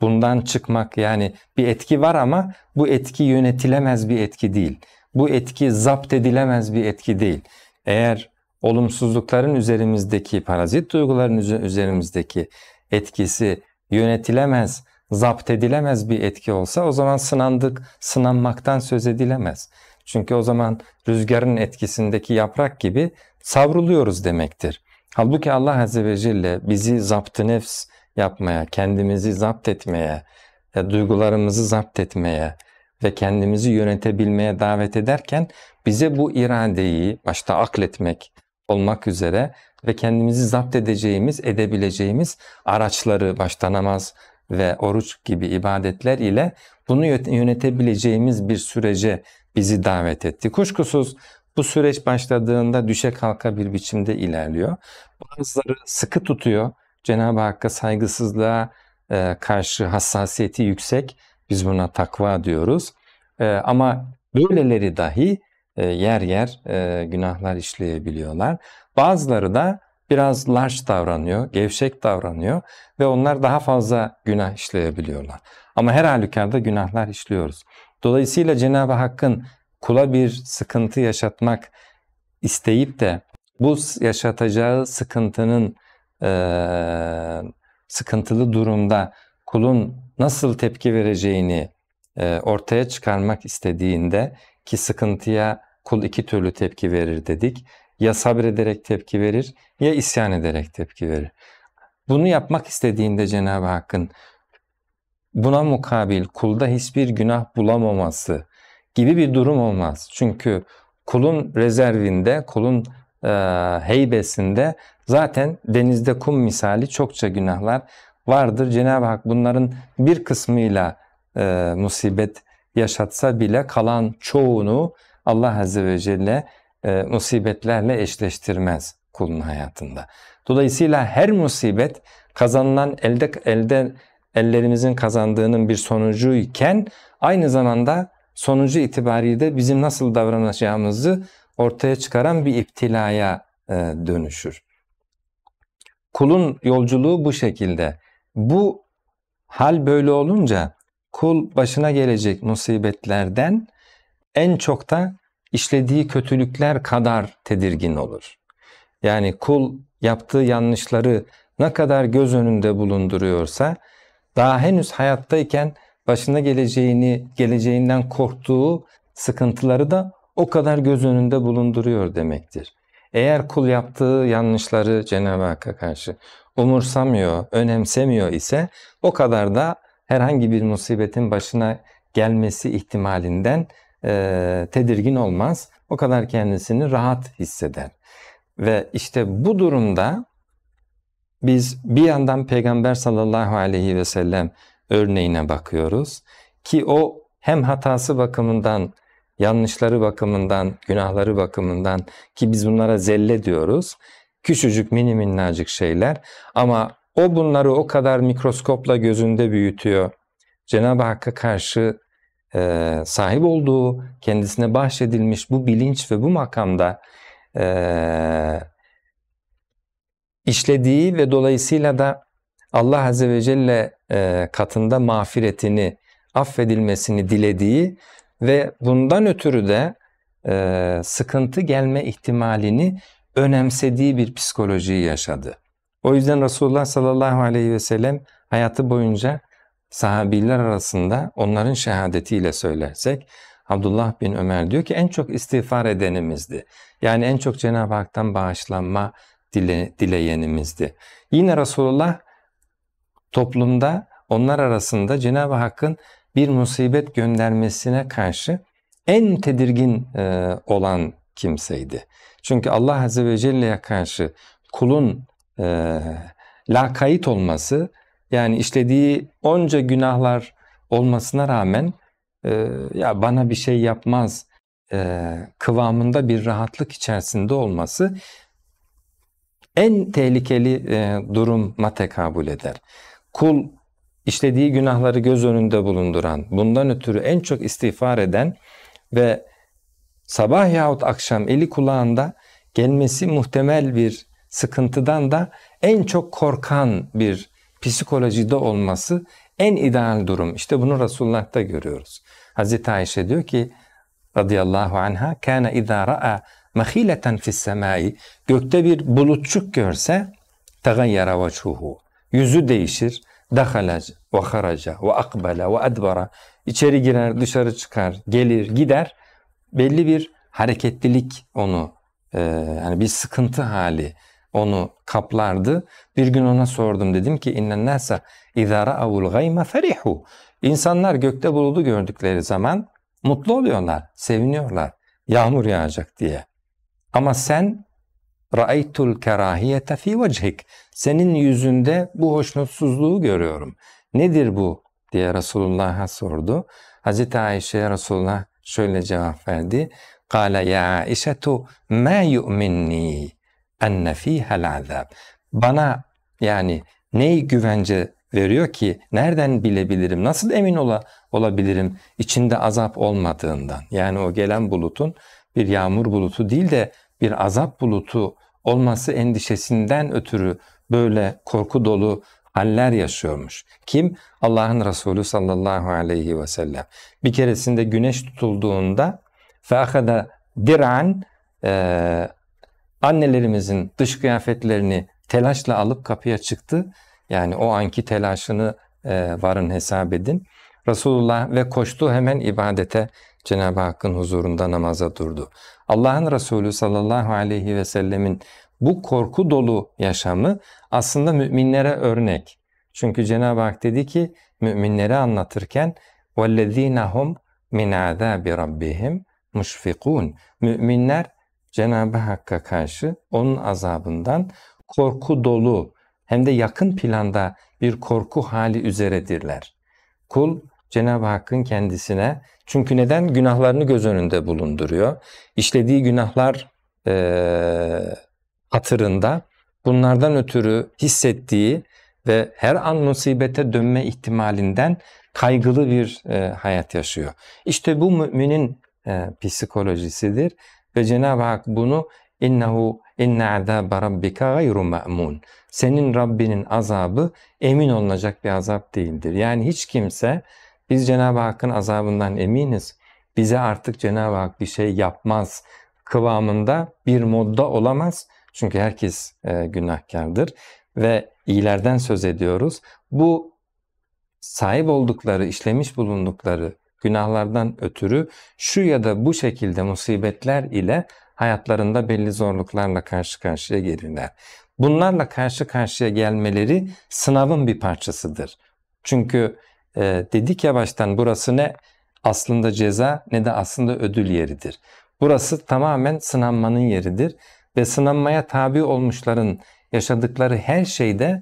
bundan çıkmak yani bir etki var ama bu etki yönetilemez bir etki değil. Bu etki zapt edilemez bir etki değil. Eğer olumsuzlukların üzerimizdeki, parazit duyguların üzerimizdeki etkisi yönetilemez, zapt edilemez bir etki olsa o zaman sınandık, sınanmaktan söz edilemez. Çünkü o zaman rüzgarın etkisindeki yaprak gibi savruluyoruz demektir. Halbuki Allah Azze ve Celle bizi zapt nefs, yapmaya, kendimizi zapt etmeye, ya e, duygularımızı zapt etmeye ve kendimizi yönetebilmeye davet ederken bize bu iradeyi başta akletmek olmak üzere ve kendimizi zapt edeceğimiz, edebileceğimiz araçları başta namaz ve oruç gibi ibadetler ile bunu yönetebileceğimiz bir sürece bizi davet etti. Kuşkusuz bu süreç başladığında düşe kalka bir biçimde ilerliyor. Bazıları sıkı tutuyor, Cenab-ı Hakk'a saygısızlığa e, karşı hassasiyeti yüksek. Biz buna takva diyoruz. E, ama böyleleri dahi e, yer yer e, günahlar işleyebiliyorlar. Bazıları da biraz larç davranıyor, gevşek davranıyor ve onlar daha fazla günah işleyebiliyorlar. Ama her halükarda günahlar işliyoruz. Dolayısıyla Cenab-ı Hakk'ın kula bir sıkıntı yaşatmak isteyip de bu yaşatacağı sıkıntının e, sıkıntılı durumda kulun nasıl tepki vereceğini e, ortaya çıkarmak istediğinde ki sıkıntıya kul iki türlü tepki verir dedik. Ya sabrederek tepki verir ya isyan ederek tepki verir. Bunu yapmak istediğinde Cenab-ı Hakk'ın buna mukabil kulda hiçbir günah bulamaması gibi bir durum olmaz. Çünkü kulun rezervinde, kulun e, heybesinde Zaten denizde kum misali çokça günahlar vardır. Cenab-ı Hak bunların bir kısmıyla e, musibet yaşatsa bile kalan çoğunu Allah Azze ve Celle e, musibetlerle eşleştirmez kulun hayatında. Dolayısıyla her musibet kazanılan elde, elde ellerimizin kazandığının bir sonucu iken aynı zamanda sonucu itibariyle bizim nasıl davranacağımızı ortaya çıkaran bir iptilaya e, dönüşür. Kulun yolculuğu bu şekilde. Bu hal böyle olunca kul başına gelecek musibetlerden en çok da işlediği kötülükler kadar tedirgin olur. Yani kul yaptığı yanlışları ne kadar göz önünde bulunduruyorsa daha henüz hayattayken başına geleceğini, geleceğinden korktuğu sıkıntıları da o kadar göz önünde bulunduruyor demektir. Eğer kul yaptığı yanlışları Cenab-ı Hakk'a karşı umursamıyor, önemsemiyor ise o kadar da herhangi bir musibetin başına gelmesi ihtimalinden e, tedirgin olmaz. O kadar kendisini rahat hisseder. Ve işte bu durumda biz bir yandan Peygamber sallallahu aleyhi ve sellem örneğine bakıyoruz ki o hem hatası bakımından yanlışları bakımından, günahları bakımından ki biz bunlara zelle diyoruz. Küçücük mini minnacık şeyler ama o bunları o kadar mikroskopla gözünde büyütüyor. Cenab-ı Hakk'a karşı e, sahip olduğu, kendisine bahşedilmiş bu bilinç ve bu makamda e, işlediği ve dolayısıyla da Allah Azze ve Celle e, katında mağfiretini, affedilmesini dilediği ve bundan ötürü de e, sıkıntı gelme ihtimalini önemsediği bir psikolojiyi yaşadı. O yüzden Resulullah sallallahu aleyhi ve sellem hayatı boyunca sahabiler arasında onların şehadetiyle söylersek Abdullah bin Ömer diyor ki en çok istiğfar edenimizdi. Yani en çok Cenab-ı Hak'tan bağışlanma dile, dileyenimizdi. Yine Resulullah toplumda onlar arasında Cenab-ı Hakk'ın bir musibet göndermesine karşı en tedirgin e, olan kimseydi. Çünkü Allah Azze ve Celle'ye karşı kulun e, lakayt olması yani işlediği onca günahlar olmasına rağmen e, ya bana bir şey yapmaz e, kıvamında bir rahatlık içerisinde olması en tehlikeli e, duruma tekabül eder. Kul işlediği günahları göz önünde bulunduran, bundan ötürü en çok istiğfar eden ve sabah yahut akşam eli kulağında gelmesi muhtemel bir sıkıntıdan da en çok korkan bir psikolojide olması en ideal durum. İşte bunu Resulullah'ta görüyoruz. Hazreti Ayşe diyor ki radıyallahu anha kana idza ra'a mahileten fis semai gökte bir bulutçuk görse tagayyara vechuhu yüzü değişir Dahalac ve haraca ve akbala ve adbara. İçeri girer, dışarı çıkar, gelir, gider. Belli bir hareketlilik onu, e, yani bir sıkıntı hali onu kaplardı. Bir gün ona sordum dedim ki innen nasa izara avul gayma ferihu. İnsanlar gökte bulutu gördükleri zaman mutlu oluyorlar, seviniyorlar. Yağmur yağacak diye. Ama sen ra'aytul kerahiyete fi vechik. Senin yüzünde bu hoşnutsuzluğu görüyorum. Nedir bu diye Resulullah'a sordu. Hazreti Ayşe Resulullah şöyle cevap verdi. Kale ya Aişetu ma yu'minni enne fihel azab. Bana yani ne güvence veriyor ki nereden bilebilirim, nasıl emin ola, olabilirim içinde azap olmadığından. Yani o gelen bulutun bir yağmur bulutu değil de bir azap bulutu olması endişesinden ötürü böyle korku dolu haller yaşıyormuş. Kim? Allah'ın Resulü sallallahu aleyhi ve sellem. Bir keresinde güneş tutulduğunda فَاَخَدَ diran e, annelerimizin dış kıyafetlerini telaşla alıp kapıya çıktı. Yani o anki telaşını e, varın hesap edin. Resulullah ve koştu hemen ibadete Cenab-ı Hakk'ın huzurunda namaza durdu. Allah'ın Resulü sallallahu aleyhi ve sellemin bu korku dolu yaşamı aslında müminlere örnek. Çünkü Cenab-ı Hak dedi ki müminleri anlatırken وَالَّذ۪ينَ هُمْ مِنْ عَذَابِ رَبِّهِمْ مُشْفِقُونَ Müminler Cenab-ı Hakk'a karşı onun azabından korku dolu hem de yakın planda bir korku hali üzeredirler. Kul Cenab-ı Hakk'ın kendisine çünkü neden günahlarını göz önünde bulunduruyor. İşlediği günahlar e, hatırında bunlardan ötürü hissettiği ve her an musibete dönme ihtimalinden kaygılı bir e, hayat yaşıyor. İşte bu müminin e, psikolojisidir ve Cenab-ı Hak bunu innehu inne azabe rabbika gayru ma'mun. Senin Rabbinin azabı emin olunacak bir azap değildir. Yani hiç kimse biz Cenab-ı Hakk'ın azabından eminiz. Bize artık Cenab-ı Hak bir şey yapmaz kıvamında bir modda olamaz çünkü herkes e, günahkardır ve iyilerden söz ediyoruz. Bu sahip oldukları, işlemiş bulundukları günahlardan ötürü şu ya da bu şekilde musibetler ile hayatlarında belli zorluklarla karşı karşıya gelirler. Bunlarla karşı karşıya gelmeleri sınavın bir parçasıdır. Çünkü e, dedik ya baştan burası ne aslında ceza ne de aslında ödül yeridir. Burası tamamen sınanmanın yeridir ve sınanmaya tabi olmuşların yaşadıkları her şey de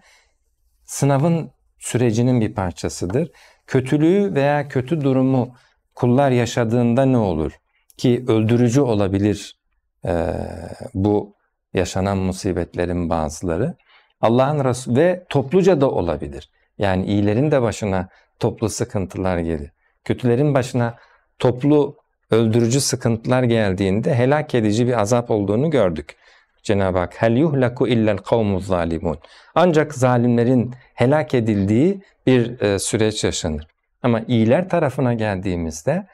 sınavın sürecinin bir parçasıdır. Kötülüğü veya kötü durumu kullar yaşadığında ne olur? Ki öldürücü olabilir e, bu yaşanan musibetlerin bazıları. Allah'ın Resul ve topluca da olabilir. Yani iyilerin de başına toplu sıkıntılar gelir. Kötülerin başına toplu öldürücü sıkıntılar geldiğinde helak edici bir azap olduğunu gördük. Cenab-ı Hak hel yuhlaku illel kavmuz zalimun. Ancak zalimlerin helak edildiği bir e, süreç yaşanır. Ama iyiler tarafına geldiğimizde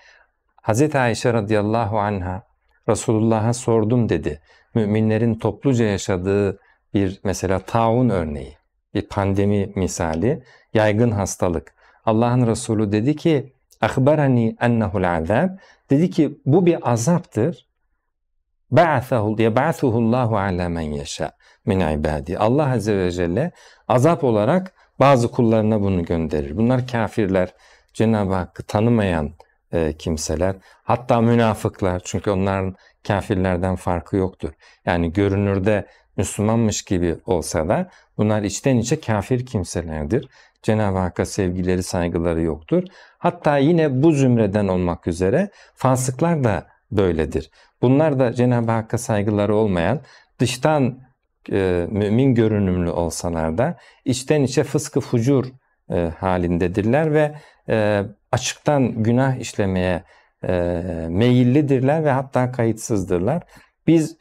Hz. Ayşe radıyallahu anha Resulullah'a sordum dedi. Müminlerin topluca yaşadığı bir mesela taun örneği, bir pandemi misali, yaygın hastalık. Allah'ın Resulü dedi ki, "Akhbarani ennehu'l azab." Dedi ki bu bir azaptır. Ba'athahul diye ba'athuhullahu ala men yeşâ min ibadi. Allah Azze ve Celle azap olarak bazı kullarına bunu gönderir. Bunlar kafirler, Cenab-ı Hakk'ı tanımayan e, kimseler, hatta münafıklar çünkü onların kafirlerden farkı yoktur. Yani görünürde Müslümanmış gibi olsa da bunlar içten içe kafir kimselerdir. Cenab-ı Hakk'a sevgileri, saygıları yoktur. Hatta yine bu zümreden olmak üzere fasıklar da böyledir. Bunlar da Cenab-ı Hakk'a saygıları olmayan, dıştan e, mümin görünümlü olsalar da içten içe fıskı fucur e, halindedirler ve e, açıktan günah işlemeye e, meyillidirler ve hatta kayıtsızdırlar. Biz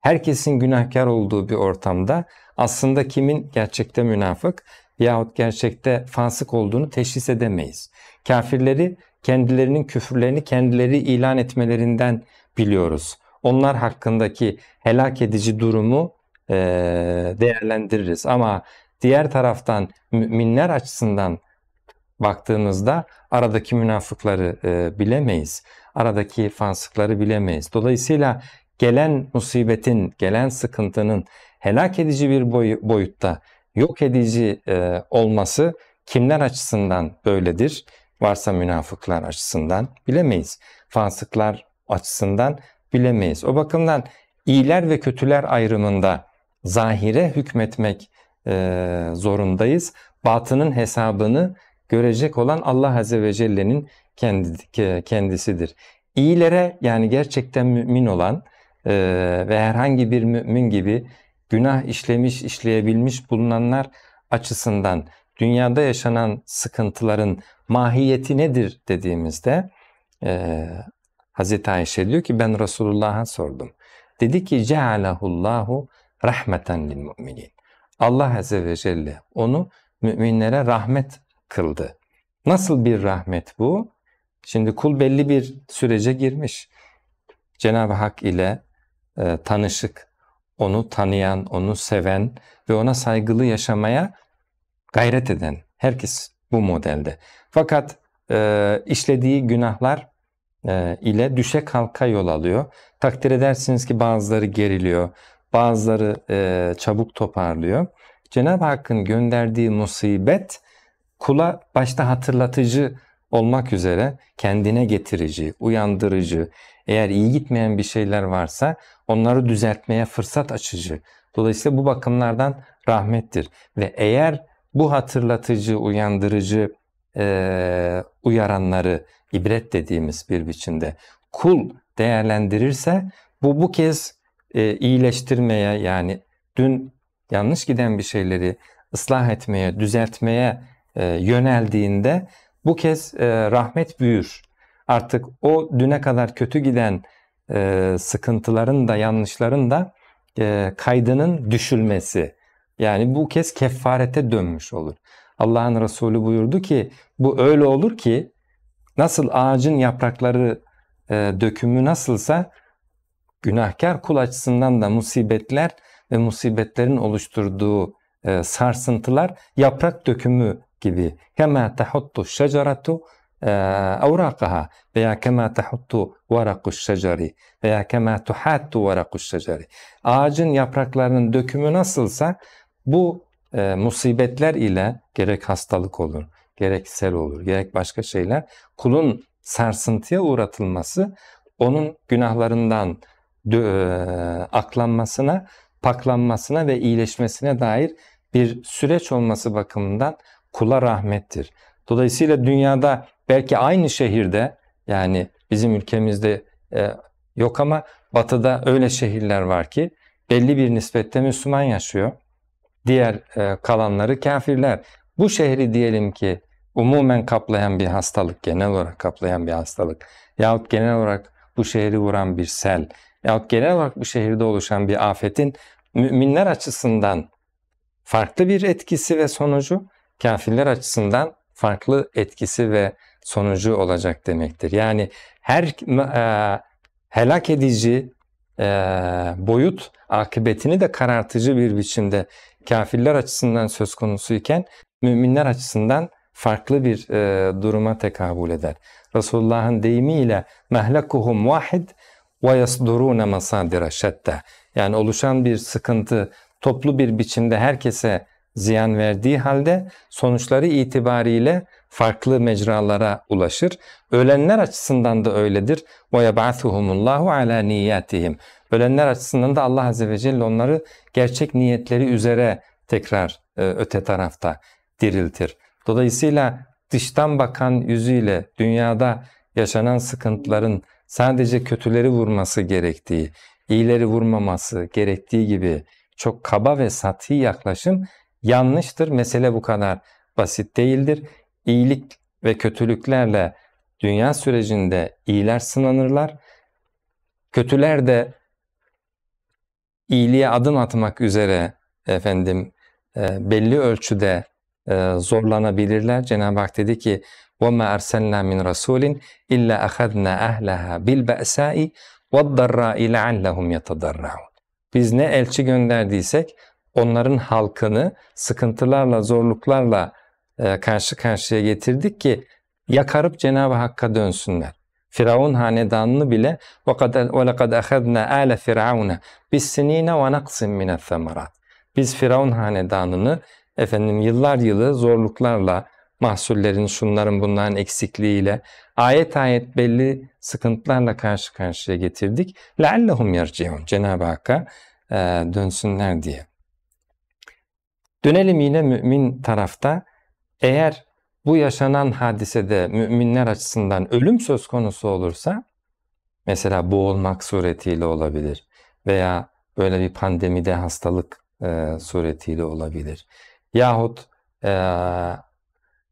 herkesin günahkar olduğu bir ortamda aslında kimin gerçekte münafık yahut gerçekte fasık olduğunu teşhis edemeyiz. Kafirleri kendilerinin küfürlerini kendileri ilan etmelerinden biliyoruz. Onlar hakkındaki helak edici durumu e, değerlendiririz. Ama diğer taraftan müminler açısından baktığımızda aradaki münafıkları e, bilemeyiz. Aradaki fansıkları bilemeyiz. Dolayısıyla gelen musibetin, gelen sıkıntının helak edici bir boy, boyutta yok edici e, olması kimler açısından böyledir? Varsa münafıklar açısından bilemeyiz. Fansıklar açısından bilemeyiz. O bakımdan iyiler ve kötüler ayrımında zahire hükmetmek e, zorundayız. Batının hesabını görecek olan Allah Azze ve Celle'nin kendi, kendisidir. İyilere yani gerçekten mümin olan e, ve herhangi bir mümin gibi günah işlemiş, işleyebilmiş bulunanlar açısından dünyada yaşanan sıkıntıların mahiyeti nedir dediğimizde e, Hazreti Ayşe diyor ki ben Resulullah'a sordum. Dedi ki cealehullahu rahmeten lil müminin. Allah Azze ve Celle onu müminlere rahmet kıldı. Nasıl bir rahmet bu? Şimdi kul belli bir sürece girmiş. Cenab-ı Hak ile e, tanışık, onu tanıyan, onu seven ve ona saygılı yaşamaya gayret eden herkes bu modelde. Fakat e, işlediği günahlar e, ile düşe kalka yol alıyor. Takdir edersiniz ki bazıları geriliyor, bazıları e, çabuk toparlıyor. Cenab-ı Hakk'ın gönderdiği musibet kula başta hatırlatıcı olmak üzere kendine getirici, uyandırıcı, eğer iyi gitmeyen bir şeyler varsa onları düzeltmeye fırsat açıcı. Dolayısıyla bu bakımlardan rahmettir. Ve eğer bu hatırlatıcı, uyandırıcı e, uyaranları ibret dediğimiz bir biçimde kul değerlendirirse bu bu kez e, iyileştirmeye yani dün yanlış giden bir şeyleri ıslah etmeye, düzeltmeye e, yöneldiğinde bu kez e, rahmet büyür. Artık o düne kadar kötü giden e, sıkıntıların da yanlışların da e, kaydının düşülmesi. Yani bu kez kefarete dönmüş olur. Allah'ın Resulü buyurdu ki bu öyle olur ki Nasıl ağacın yaprakları e, dökümü nasılsa günahkar kul açısından da musibetler ve musibetlerin oluşturduğu e, sarsıntılar yaprak dökümü gibi. Kema tahuttu şeceratu avrakaha e, veya kema tahuttu varakuş şecari veya kema tuhattu varakuş şecari. Ağacın yapraklarının dökümü nasılsa bu e, musibetler ile gerek hastalık olur, gerek sel olur, gerek başka şeyler kulun sarsıntıya uğratılması onun günahlarından e, aklanmasına, paklanmasına ve iyileşmesine dair bir süreç olması bakımından kula rahmettir. Dolayısıyla dünyada belki aynı şehirde yani bizim ülkemizde e, yok ama batıda öyle şehirler var ki belli bir nispette Müslüman yaşıyor. Diğer e, kalanları kafirler. Bu şehri diyelim ki umumen kaplayan bir hastalık, genel olarak kaplayan bir hastalık yahut genel olarak bu şehri vuran bir sel yahut genel olarak bu şehirde oluşan bir afetin müminler açısından farklı bir etkisi ve sonucu, kafirler açısından farklı etkisi ve sonucu olacak demektir. Yani her e, helak edici e, boyut akıbetini de karartıcı bir biçimde kafirler açısından söz konusu iken müminler açısından farklı bir e, duruma tekabül eder. Resulullah'ın deyimiyle mehlekuhum vahid ve yasdurune masadira şetta. Yani oluşan bir sıkıntı toplu bir biçimde herkese ziyan verdiği halde sonuçları itibariyle farklı mecralara ulaşır. Ölenler açısından da öyledir. وَيَبْعَثُهُمُ اللّٰهُ عَلَى نِيَّتِهِمْ Ölenler açısından da Allah Azze ve Celle onları gerçek niyetleri üzere tekrar e, öte tarafta diriltir. Dolayısıyla dıştan bakan yüzüyle dünyada yaşanan sıkıntıların sadece kötüleri vurması gerektiği, iyileri vurmaması gerektiği gibi çok kaba ve sati yaklaşım yanlıştır. Mesele bu kadar basit değildir. İyilik ve kötülüklerle dünya sürecinde iyiler sınanırlar. Kötüler de iyiliğe adım atmak üzere efendim e, belli ölçüde e, zorlanabilirler. Cenab-ı Hak dedi ki min أَرْسَلْنَا illa رَسُولٍ اِلَّا bil اَهْلَهَا بِالْبَأْسَاءِ وَالضَّرَّاءِ لَعَلَّهُمْ يَتَضَرَّعُونَ Biz ne elçi gönderdiysek onların halkını sıkıntılarla, zorluklarla e, karşı karşıya getirdik ki yakarıp Cenab-ı Hakk'a dönsünler. Firavun hanedanını bile وَلَقَدْ أَخَذْنَا آلَ فِرْعَوْنَ بِالسِّن۪ينَ وَنَقْسٍ مِنَ الثَّمَرَاتِ Biz Firavun hanedanını efendim yıllar yılı zorluklarla, mahsullerin, şunların bunların eksikliğiyle, ayet ayet belli sıkıntılarla karşı karşıya getirdik. لَعَلَّهُمْ يَرْجِعُونَ Cenab-ı Hakk'a e, dönsünler diye. Dönelim yine mümin tarafta. Eğer bu yaşanan hadisede müminler açısından ölüm söz konusu olursa, mesela boğulmak suretiyle olabilir veya böyle bir pandemide hastalık e, suretiyle olabilir yahut e,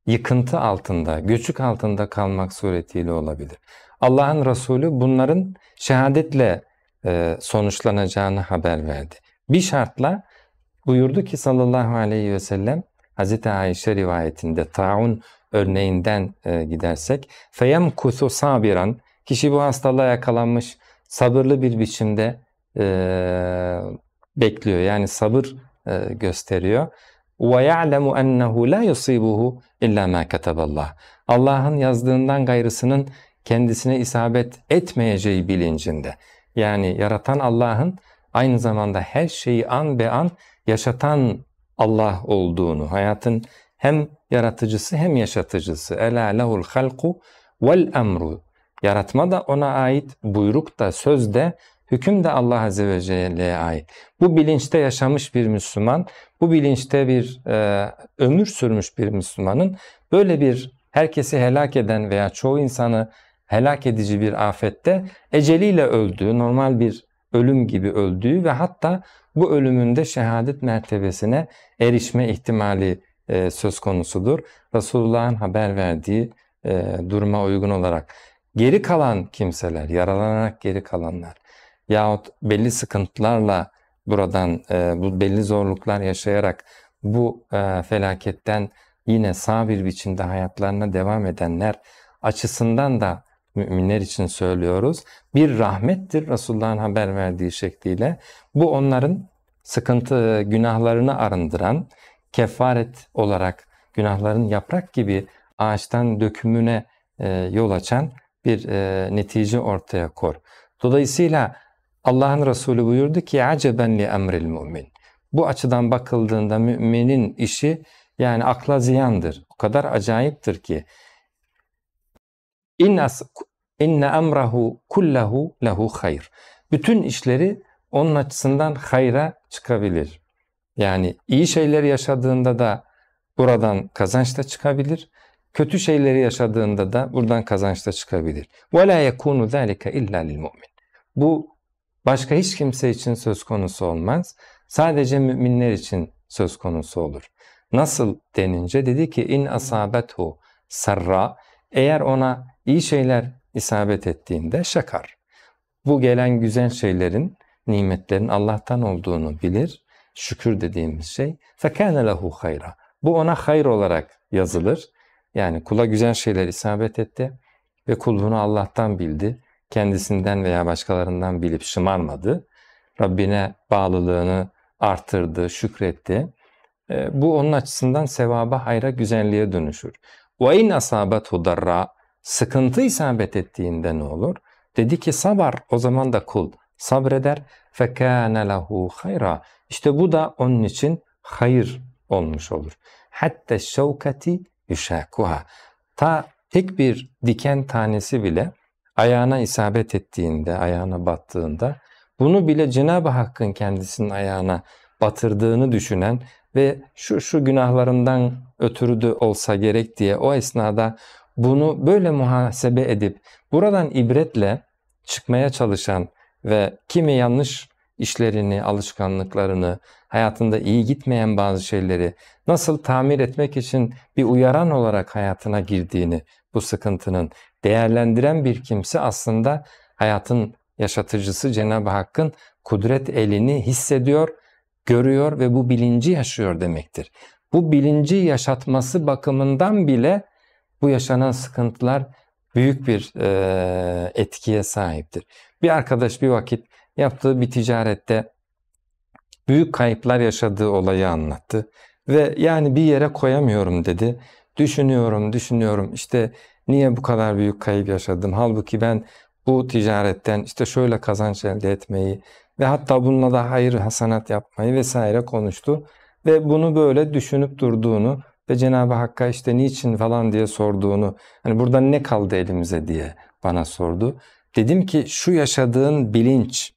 yıkıntı altında, göçük altında kalmak suretiyle olabilir. Allah'ın Resulü bunların şehadetle e, sonuçlanacağını haber verdi. Bir şartla buyurdu ki sallallahu aleyhi ve sellem Hz. Ayşe rivayetinde taun örneğinden e, gidersek feyemkusu sabiran kişi bu hastalığa yakalanmış sabırlı bir biçimde e, bekliyor yani sabır e, gösteriyor وَيَعْلَمُ اَنَّهُ لَا يُصِيبُهُ اِلَّا مَا كَتَبَ اللّٰهِ Allah'ın yazdığından gayrısının kendisine isabet etmeyeceği bilincinde. Yani yaratan Allah'ın aynı zamanda her şeyi an be an yaşatan Allah olduğunu, hayatın hem yaratıcısı hem yaşatıcısı. Ela lehul halku vel emru. Yaratma da ona ait, buyruk da, söz de, Hüküm de Allah Azze ve Celle'ye ait. Bu bilinçte yaşamış bir Müslüman, bu bilinçte bir e, ömür sürmüş bir Müslümanın böyle bir herkesi helak eden veya çoğu insanı helak edici bir afette eceliyle öldüğü, normal bir ölüm gibi öldüğü ve hatta bu ölümünde şehadet mertebesine erişme ihtimali e, söz konusudur. Resulullah'ın haber verdiği e, duruma uygun olarak. Geri kalan kimseler, yaralanarak geri kalanlar yahut belli sıkıntılarla buradan e, bu belli zorluklar yaşayarak bu e, felaketten yine sağ bir biçimde hayatlarına devam edenler açısından da müminler için söylüyoruz. Bir rahmettir Resulullah'ın haber verdiği şekliyle. Bu onların sıkıntı e, günahlarını arındıran kefaret olarak günahların yaprak gibi ağaçtan dökümüne e, yol açan bir e, netice ortaya kor. Dolayısıyla Allah'ın Resulü buyurdu ki aceben li emril mümin. Bu açıdan bakıldığında müminin işi yani akla ziyandır. O kadar acayiptir ki inna inne emrahu kullahu lehu hayr. Bütün işleri onun açısından hayra çıkabilir. Yani iyi şeyler yaşadığında da buradan kazanç da çıkabilir. Kötü şeyleri yaşadığında da buradan kazanç da çıkabilir. وَلَا يَكُونُ ذَٰلِكَ اِلَّا لِلْمُؤْمِنِ Bu başka hiç kimse için söz konusu olmaz. Sadece müminler için söz konusu olur. Nasıl denince dedi ki in asabethu sarra eğer ona iyi şeyler isabet ettiğinde şakar. Bu gelen güzel şeylerin, nimetlerin Allah'tan olduğunu bilir. Şükür dediğimiz şey fekâne lehu hayra. Bu ona hayır olarak yazılır. Yani kula güzel şeyler isabet etti ve kulluğunu Allah'tan bildi kendisinden veya başkalarından bilip şımarmadı. Rabbine bağlılığını artırdı, şükretti. Ee, bu onun açısından sevaba, hayra, güzelliğe dönüşür. Ve in asabatu darra sıkıntı isabet ettiğinde ne olur? Dedi ki sabar o zaman da kul sabreder fekâne lehu hayra. İşte bu da onun için hayır olmuş olur. Hatta şevkati yuşakuha. Ta tek bir diken tanesi bile ayağına isabet ettiğinde, ayağına battığında bunu bile Cenab-ı Hakk'ın kendisinin ayağına batırdığını düşünen ve şu şu günahlarından ötürü de olsa gerek diye o esnada bunu böyle muhasebe edip buradan ibretle çıkmaya çalışan ve kimi yanlış işlerini, alışkanlıklarını, hayatında iyi gitmeyen bazı şeyleri nasıl tamir etmek için bir uyaran olarak hayatına girdiğini bu sıkıntının değerlendiren bir kimse aslında hayatın yaşatıcısı Cenab-ı Hakk'ın kudret elini hissediyor, görüyor ve bu bilinci yaşıyor demektir. Bu bilinci yaşatması bakımından bile bu yaşanan sıkıntılar büyük bir e, etkiye sahiptir. Bir arkadaş bir vakit yaptığı bir ticarette büyük kayıplar yaşadığı olayı anlattı ve yani bir yere koyamıyorum dedi. Düşünüyorum, düşünüyorum. işte. Niye bu kadar büyük kayıp yaşadım? Halbuki ben bu ticaretten işte şöyle kazanç elde etmeyi ve hatta bununla da hayır hasanat yapmayı vesaire konuştu. Ve bunu böyle düşünüp durduğunu ve Cenab-ı Hakk'a işte niçin falan diye sorduğunu, hani burada ne kaldı elimize diye bana sordu. Dedim ki şu yaşadığın bilinç,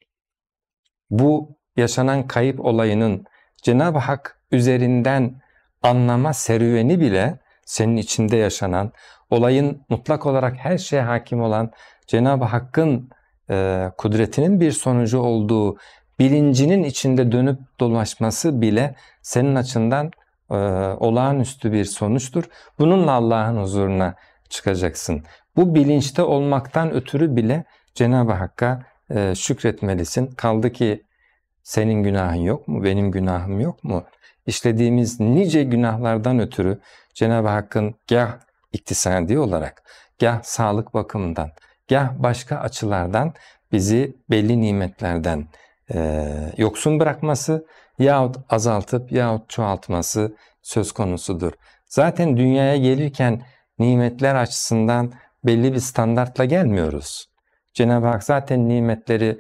bu yaşanan kayıp olayının Cenab-ı Hak üzerinden anlama serüveni bile senin içinde yaşanan olayın mutlak olarak her şeye hakim olan Cenab-ı Hakk'ın e, kudretinin bir sonucu olduğu bilincinin içinde dönüp dolaşması bile senin açından e, olağanüstü bir sonuçtur. Bununla Allah'ın huzuruna çıkacaksın. Bu bilinçte olmaktan ötürü bile Cenab-ı Hakk'a e, şükretmelisin. Kaldı ki senin günahın yok mu? Benim günahım yok mu? İşlediğimiz nice günahlardan ötürü Cenab-ı Hakk'ın gah iktisadi olarak gah sağlık bakımından gah başka açılardan bizi belli nimetlerden e, yoksun bırakması yahut azaltıp yahut çoğaltması söz konusudur. Zaten dünyaya gelirken nimetler açısından belli bir standartla gelmiyoruz. Cenab-ı Hak zaten nimetleri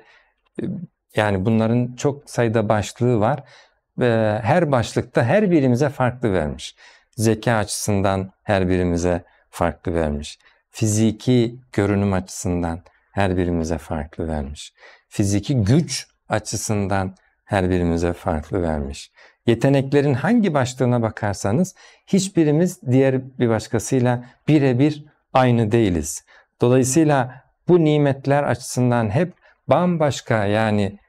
yani bunların çok sayıda başlığı var ve her başlıkta her birimize farklı vermiş. Zeka açısından her birimize farklı vermiş. Fiziki görünüm açısından her birimize farklı vermiş. Fiziki güç açısından her birimize farklı vermiş. Yeteneklerin hangi başlığına bakarsanız hiçbirimiz diğer bir başkasıyla birebir aynı değiliz. Dolayısıyla bu nimetler açısından hep bambaşka yani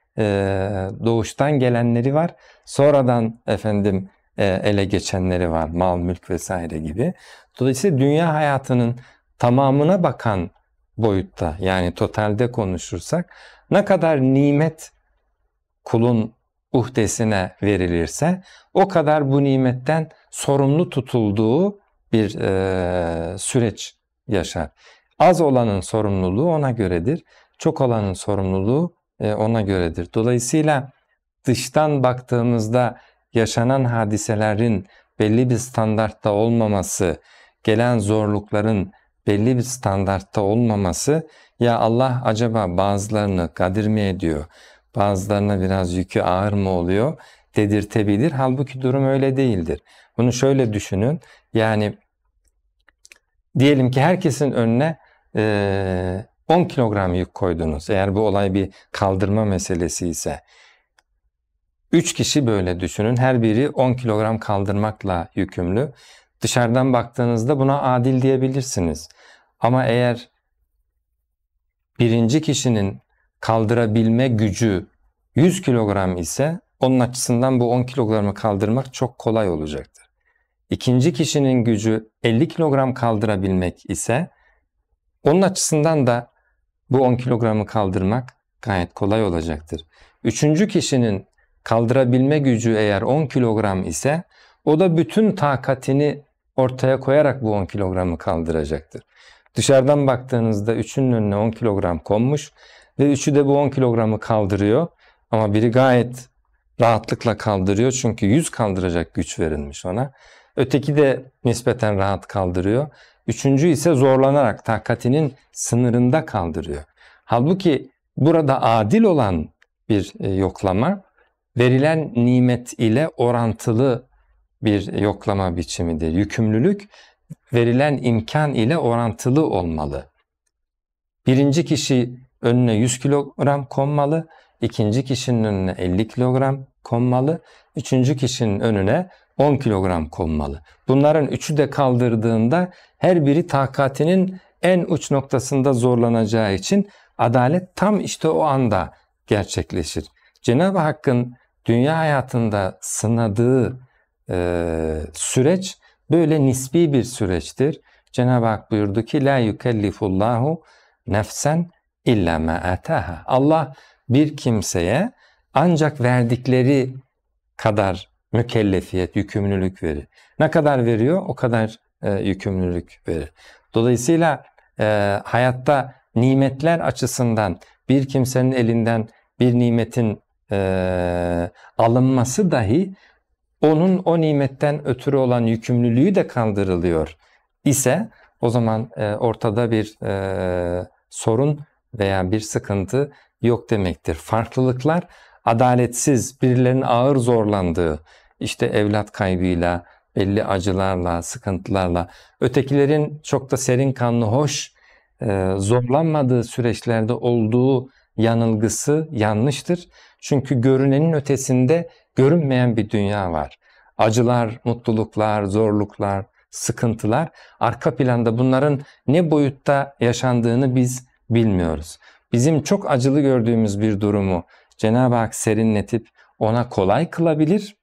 doğuştan gelenleri var. Sonradan efendim e, ele geçenleri var. Mal, mülk vesaire gibi. Dolayısıyla dünya hayatının tamamına bakan boyutta yani totalde konuşursak ne kadar nimet kulun uhdesine verilirse o kadar bu nimetten sorumlu tutulduğu bir e, süreç yaşar. Az olanın sorumluluğu ona göredir. Çok olanın sorumluluğu e, ona göredir. Dolayısıyla dıştan baktığımızda yaşanan hadiselerin belli bir standartta olmaması, gelen zorlukların belli bir standartta olmaması ya Allah acaba bazılarını kadir mi ediyor, bazılarına biraz yükü ağır mı oluyor dedirtebilir. Halbuki durum öyle değildir. Bunu şöyle düşünün yani diyelim ki herkesin önüne e, 10 kilogram yük koydunuz eğer bu olay bir kaldırma meselesi ise 3 kişi böyle düşünün. Her biri 10 kilogram kaldırmakla yükümlü. Dışarıdan baktığınızda buna adil diyebilirsiniz. Ama eğer birinci kişinin kaldırabilme gücü 100 kilogram ise onun açısından bu 10 kilogramı kaldırmak çok kolay olacaktır. İkinci kişinin gücü 50 kilogram kaldırabilmek ise onun açısından da bu 10 kilogramı kaldırmak gayet kolay olacaktır. Üçüncü kişinin kaldırabilme gücü eğer 10 kilogram ise o da bütün takatini ortaya koyarak bu 10 kilogramı kaldıracaktır. Dışarıdan baktığınızda üçünün önüne 10 kilogram konmuş ve üçü de bu 10 kilogramı kaldırıyor. Ama biri gayet rahatlıkla kaldırıyor çünkü 100 kaldıracak güç verilmiş ona. Öteki de nispeten rahat kaldırıyor. Üçüncü ise zorlanarak takatinin sınırında kaldırıyor. Halbuki burada adil olan bir e, yoklama verilen nimet ile orantılı bir yoklama biçimidir. Yükümlülük verilen imkan ile orantılı olmalı. Birinci kişi önüne 100 kilogram konmalı, ikinci kişinin önüne 50 kilogram konmalı, üçüncü kişinin önüne 10 kilogram konmalı. Bunların üçü de kaldırdığında her biri takatinin en uç noktasında zorlanacağı için adalet tam işte o anda gerçekleşir. Cenab-ı Hakk'ın dünya hayatında sınadığı e, süreç böyle nisbi bir süreçtir. Cenab-ı Hak buyurdu ki la yukellifullahu nefsen illa ma ataha. Allah bir kimseye ancak verdikleri kadar mükellefiyet, yükümlülük verir. Ne kadar veriyor o kadar e, yükümlülük verir. Dolayısıyla e, hayatta nimetler açısından bir kimsenin elinden bir nimetin e, alınması dahi onun o nimetten ötürü olan yükümlülüğü de kaldırılıyor ise o zaman e, ortada bir e, sorun veya bir sıkıntı yok demektir. Farklılıklar adaletsiz, birilerinin ağır zorlandığı, işte evlat kaybıyla, belli acılarla, sıkıntılarla, ötekilerin çok da serin kanlı, hoş, e, zorlanmadığı süreçlerde olduğu yanılgısı yanlıştır. Çünkü görünenin ötesinde görünmeyen bir dünya var. Acılar, mutluluklar, zorluklar, sıkıntılar arka planda bunların ne boyutta yaşandığını biz bilmiyoruz. Bizim çok acılı gördüğümüz bir durumu Cenab-ı Hak serinletip ona kolay kılabilir.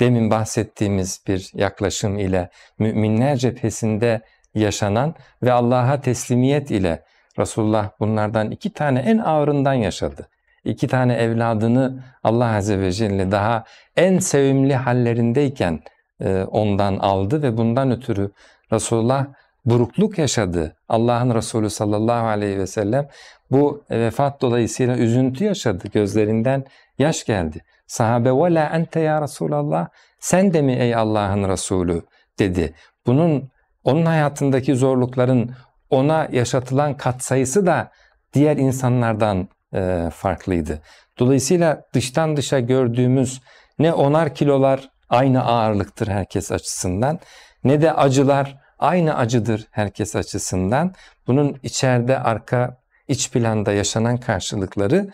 Demin bahsettiğimiz bir yaklaşım ile müminler cephesinde yaşanan ve Allah'a teslimiyet ile Resulullah bunlardan iki tane en ağırından yaşadı. İki tane evladını Allah Azze ve Celle daha en sevimli hallerindeyken e, ondan aldı ve bundan ötürü Resulullah burukluk yaşadı. Allah'ın Resulü sallallahu aleyhi ve sellem bu vefat dolayısıyla üzüntü yaşadı. Gözlerinden yaş geldi. Sahabe ve la ente ya Resulallah sen de mi ey Allah'ın Resulü dedi. Bunun onun hayatındaki zorlukların ona yaşatılan katsayısı da diğer insanlardan e, farklıydı. Dolayısıyla dıştan dışa gördüğümüz ne onar kilolar aynı ağırlıktır herkes açısından ne de acılar aynı acıdır herkes açısından. Bunun içeride arka iç planda yaşanan karşılıkları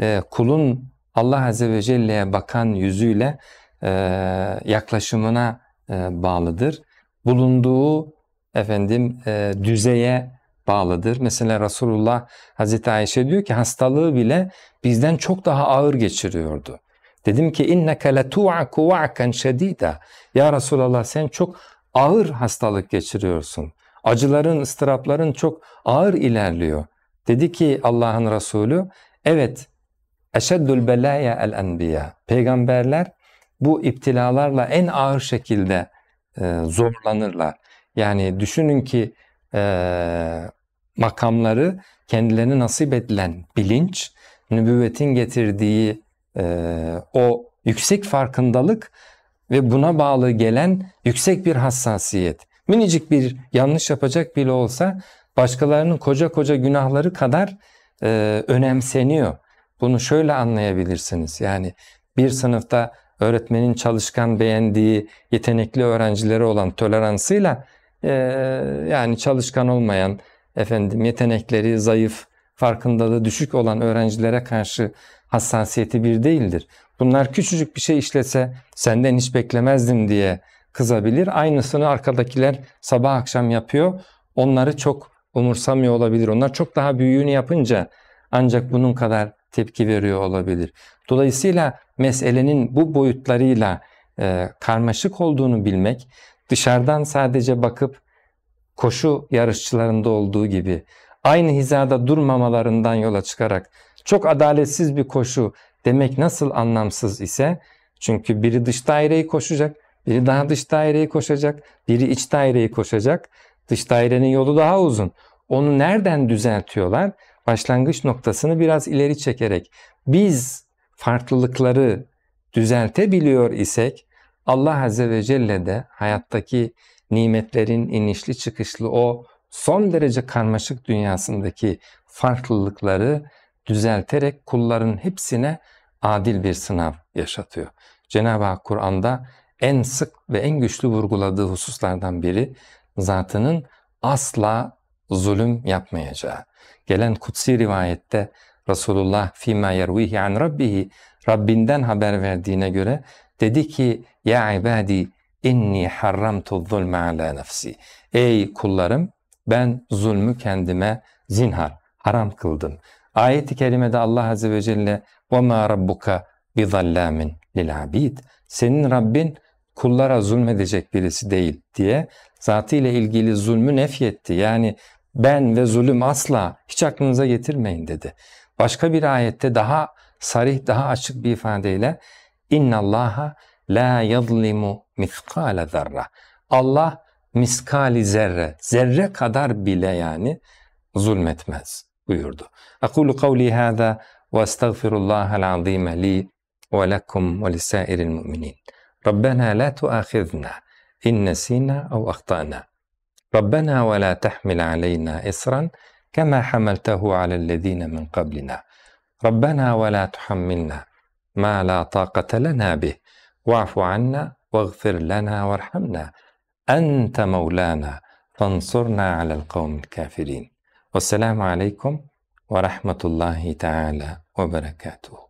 e, kulun Allah Azze ve Celle'ye bakan yüzüyle e, yaklaşımına e, bağlıdır. Bulunduğu efendim e, düzeye bağlıdır. Mesela Resulullah Hazreti Ayşe diyor ki hastalığı bile bizden çok daha ağır geçiriyordu. Dedim ki inneke letu'aku va'kan şedida. Ya Resulallah sen çok ağır hastalık geçiriyorsun. Acıların, ıstırapların çok ağır ilerliyor. Dedi ki Allah'ın Resulü evet eşeddül belaya el enbiya. Peygamberler bu iptilalarla en ağır şekilde e, zorlanırlar. Yani düşünün ki e, makamları kendilerine nasip edilen bilinç, nübüvvetin getirdiği e, o yüksek farkındalık ve buna bağlı gelen yüksek bir hassasiyet. Minicik bir yanlış yapacak bile olsa başkalarının koca koca günahları kadar e, önemseniyor. Bunu şöyle anlayabilirsiniz. Yani bir sınıfta öğretmenin çalışkan beğendiği yetenekli öğrencileri olan toleransıyla ee, yani çalışkan olmayan, efendim yetenekleri zayıf, farkında da düşük olan öğrencilere karşı hassasiyeti bir değildir. Bunlar küçücük bir şey işlese senden hiç beklemezdim diye kızabilir. Aynısını arkadakiler sabah akşam yapıyor. Onları çok umursamıyor olabilir. Onlar çok daha büyüğünü yapınca ancak bunun kadar tepki veriyor olabilir. Dolayısıyla meselenin bu boyutlarıyla e, karmaşık olduğunu bilmek, dışarıdan sadece bakıp koşu yarışçılarında olduğu gibi aynı hizada durmamalarından yola çıkarak çok adaletsiz bir koşu demek nasıl anlamsız ise çünkü biri dış daireyi koşacak, biri daha dış daireyi koşacak, biri iç daireyi koşacak. Dış dairenin yolu daha uzun. Onu nereden düzeltiyorlar? Başlangıç noktasını biraz ileri çekerek biz farklılıkları düzeltebiliyor isek Allah Azze ve Celle de hayattaki nimetlerin inişli çıkışlı o son derece karmaşık dünyasındaki farklılıkları düzelterek kulların hepsine adil bir sınav yaşatıyor. Cenab-ı Hak Kur'an'da en sık ve en güçlü vurguladığı hususlardan biri zatının asla zulüm yapmayacağı. Gelen kutsi rivayette Resulullah fîmâ yervîhi an rabbihi Rabbinden haber verdiğine göre dedi ki ya ibadi inni harramtu zulme ala nefsi. Ey kullarım ben zulmü kendime zinhar haram kıldım. Ayet-i kerimede Allah azze ve celle ve ma rabbuka bi zallamin lil abid. Senin Rabbin kullara zulmedecek birisi değil diye zatıyla ilgili zulmü nefyetti. Yani ben ve zulüm asla hiç aklınıza getirmeyin dedi. Başka bir ayette daha sarih daha açık bir ifadeyle innallaha لا يظلم مثقال ذرة الله مثقال ذرة ذرة بلا يعني yani zulmetmez buyurdu. أقول قولي هذا وأستغفر الله العظيم لي ولكم ولسائر المؤمنين ربنا لا تؤاخذنا إن نسينا أو أخطأنا ربنا ولا تحمل علينا إصرا كما حملته على الذين من قبلنا ربنا ولا تحملنا ما لا طاقة لنا به واعف عنا واغفر لنا وارحمنا أنت مولانا فانصرنا على القوم الكافرين والسلام عليكم ورحمة الله تعالى وبركاته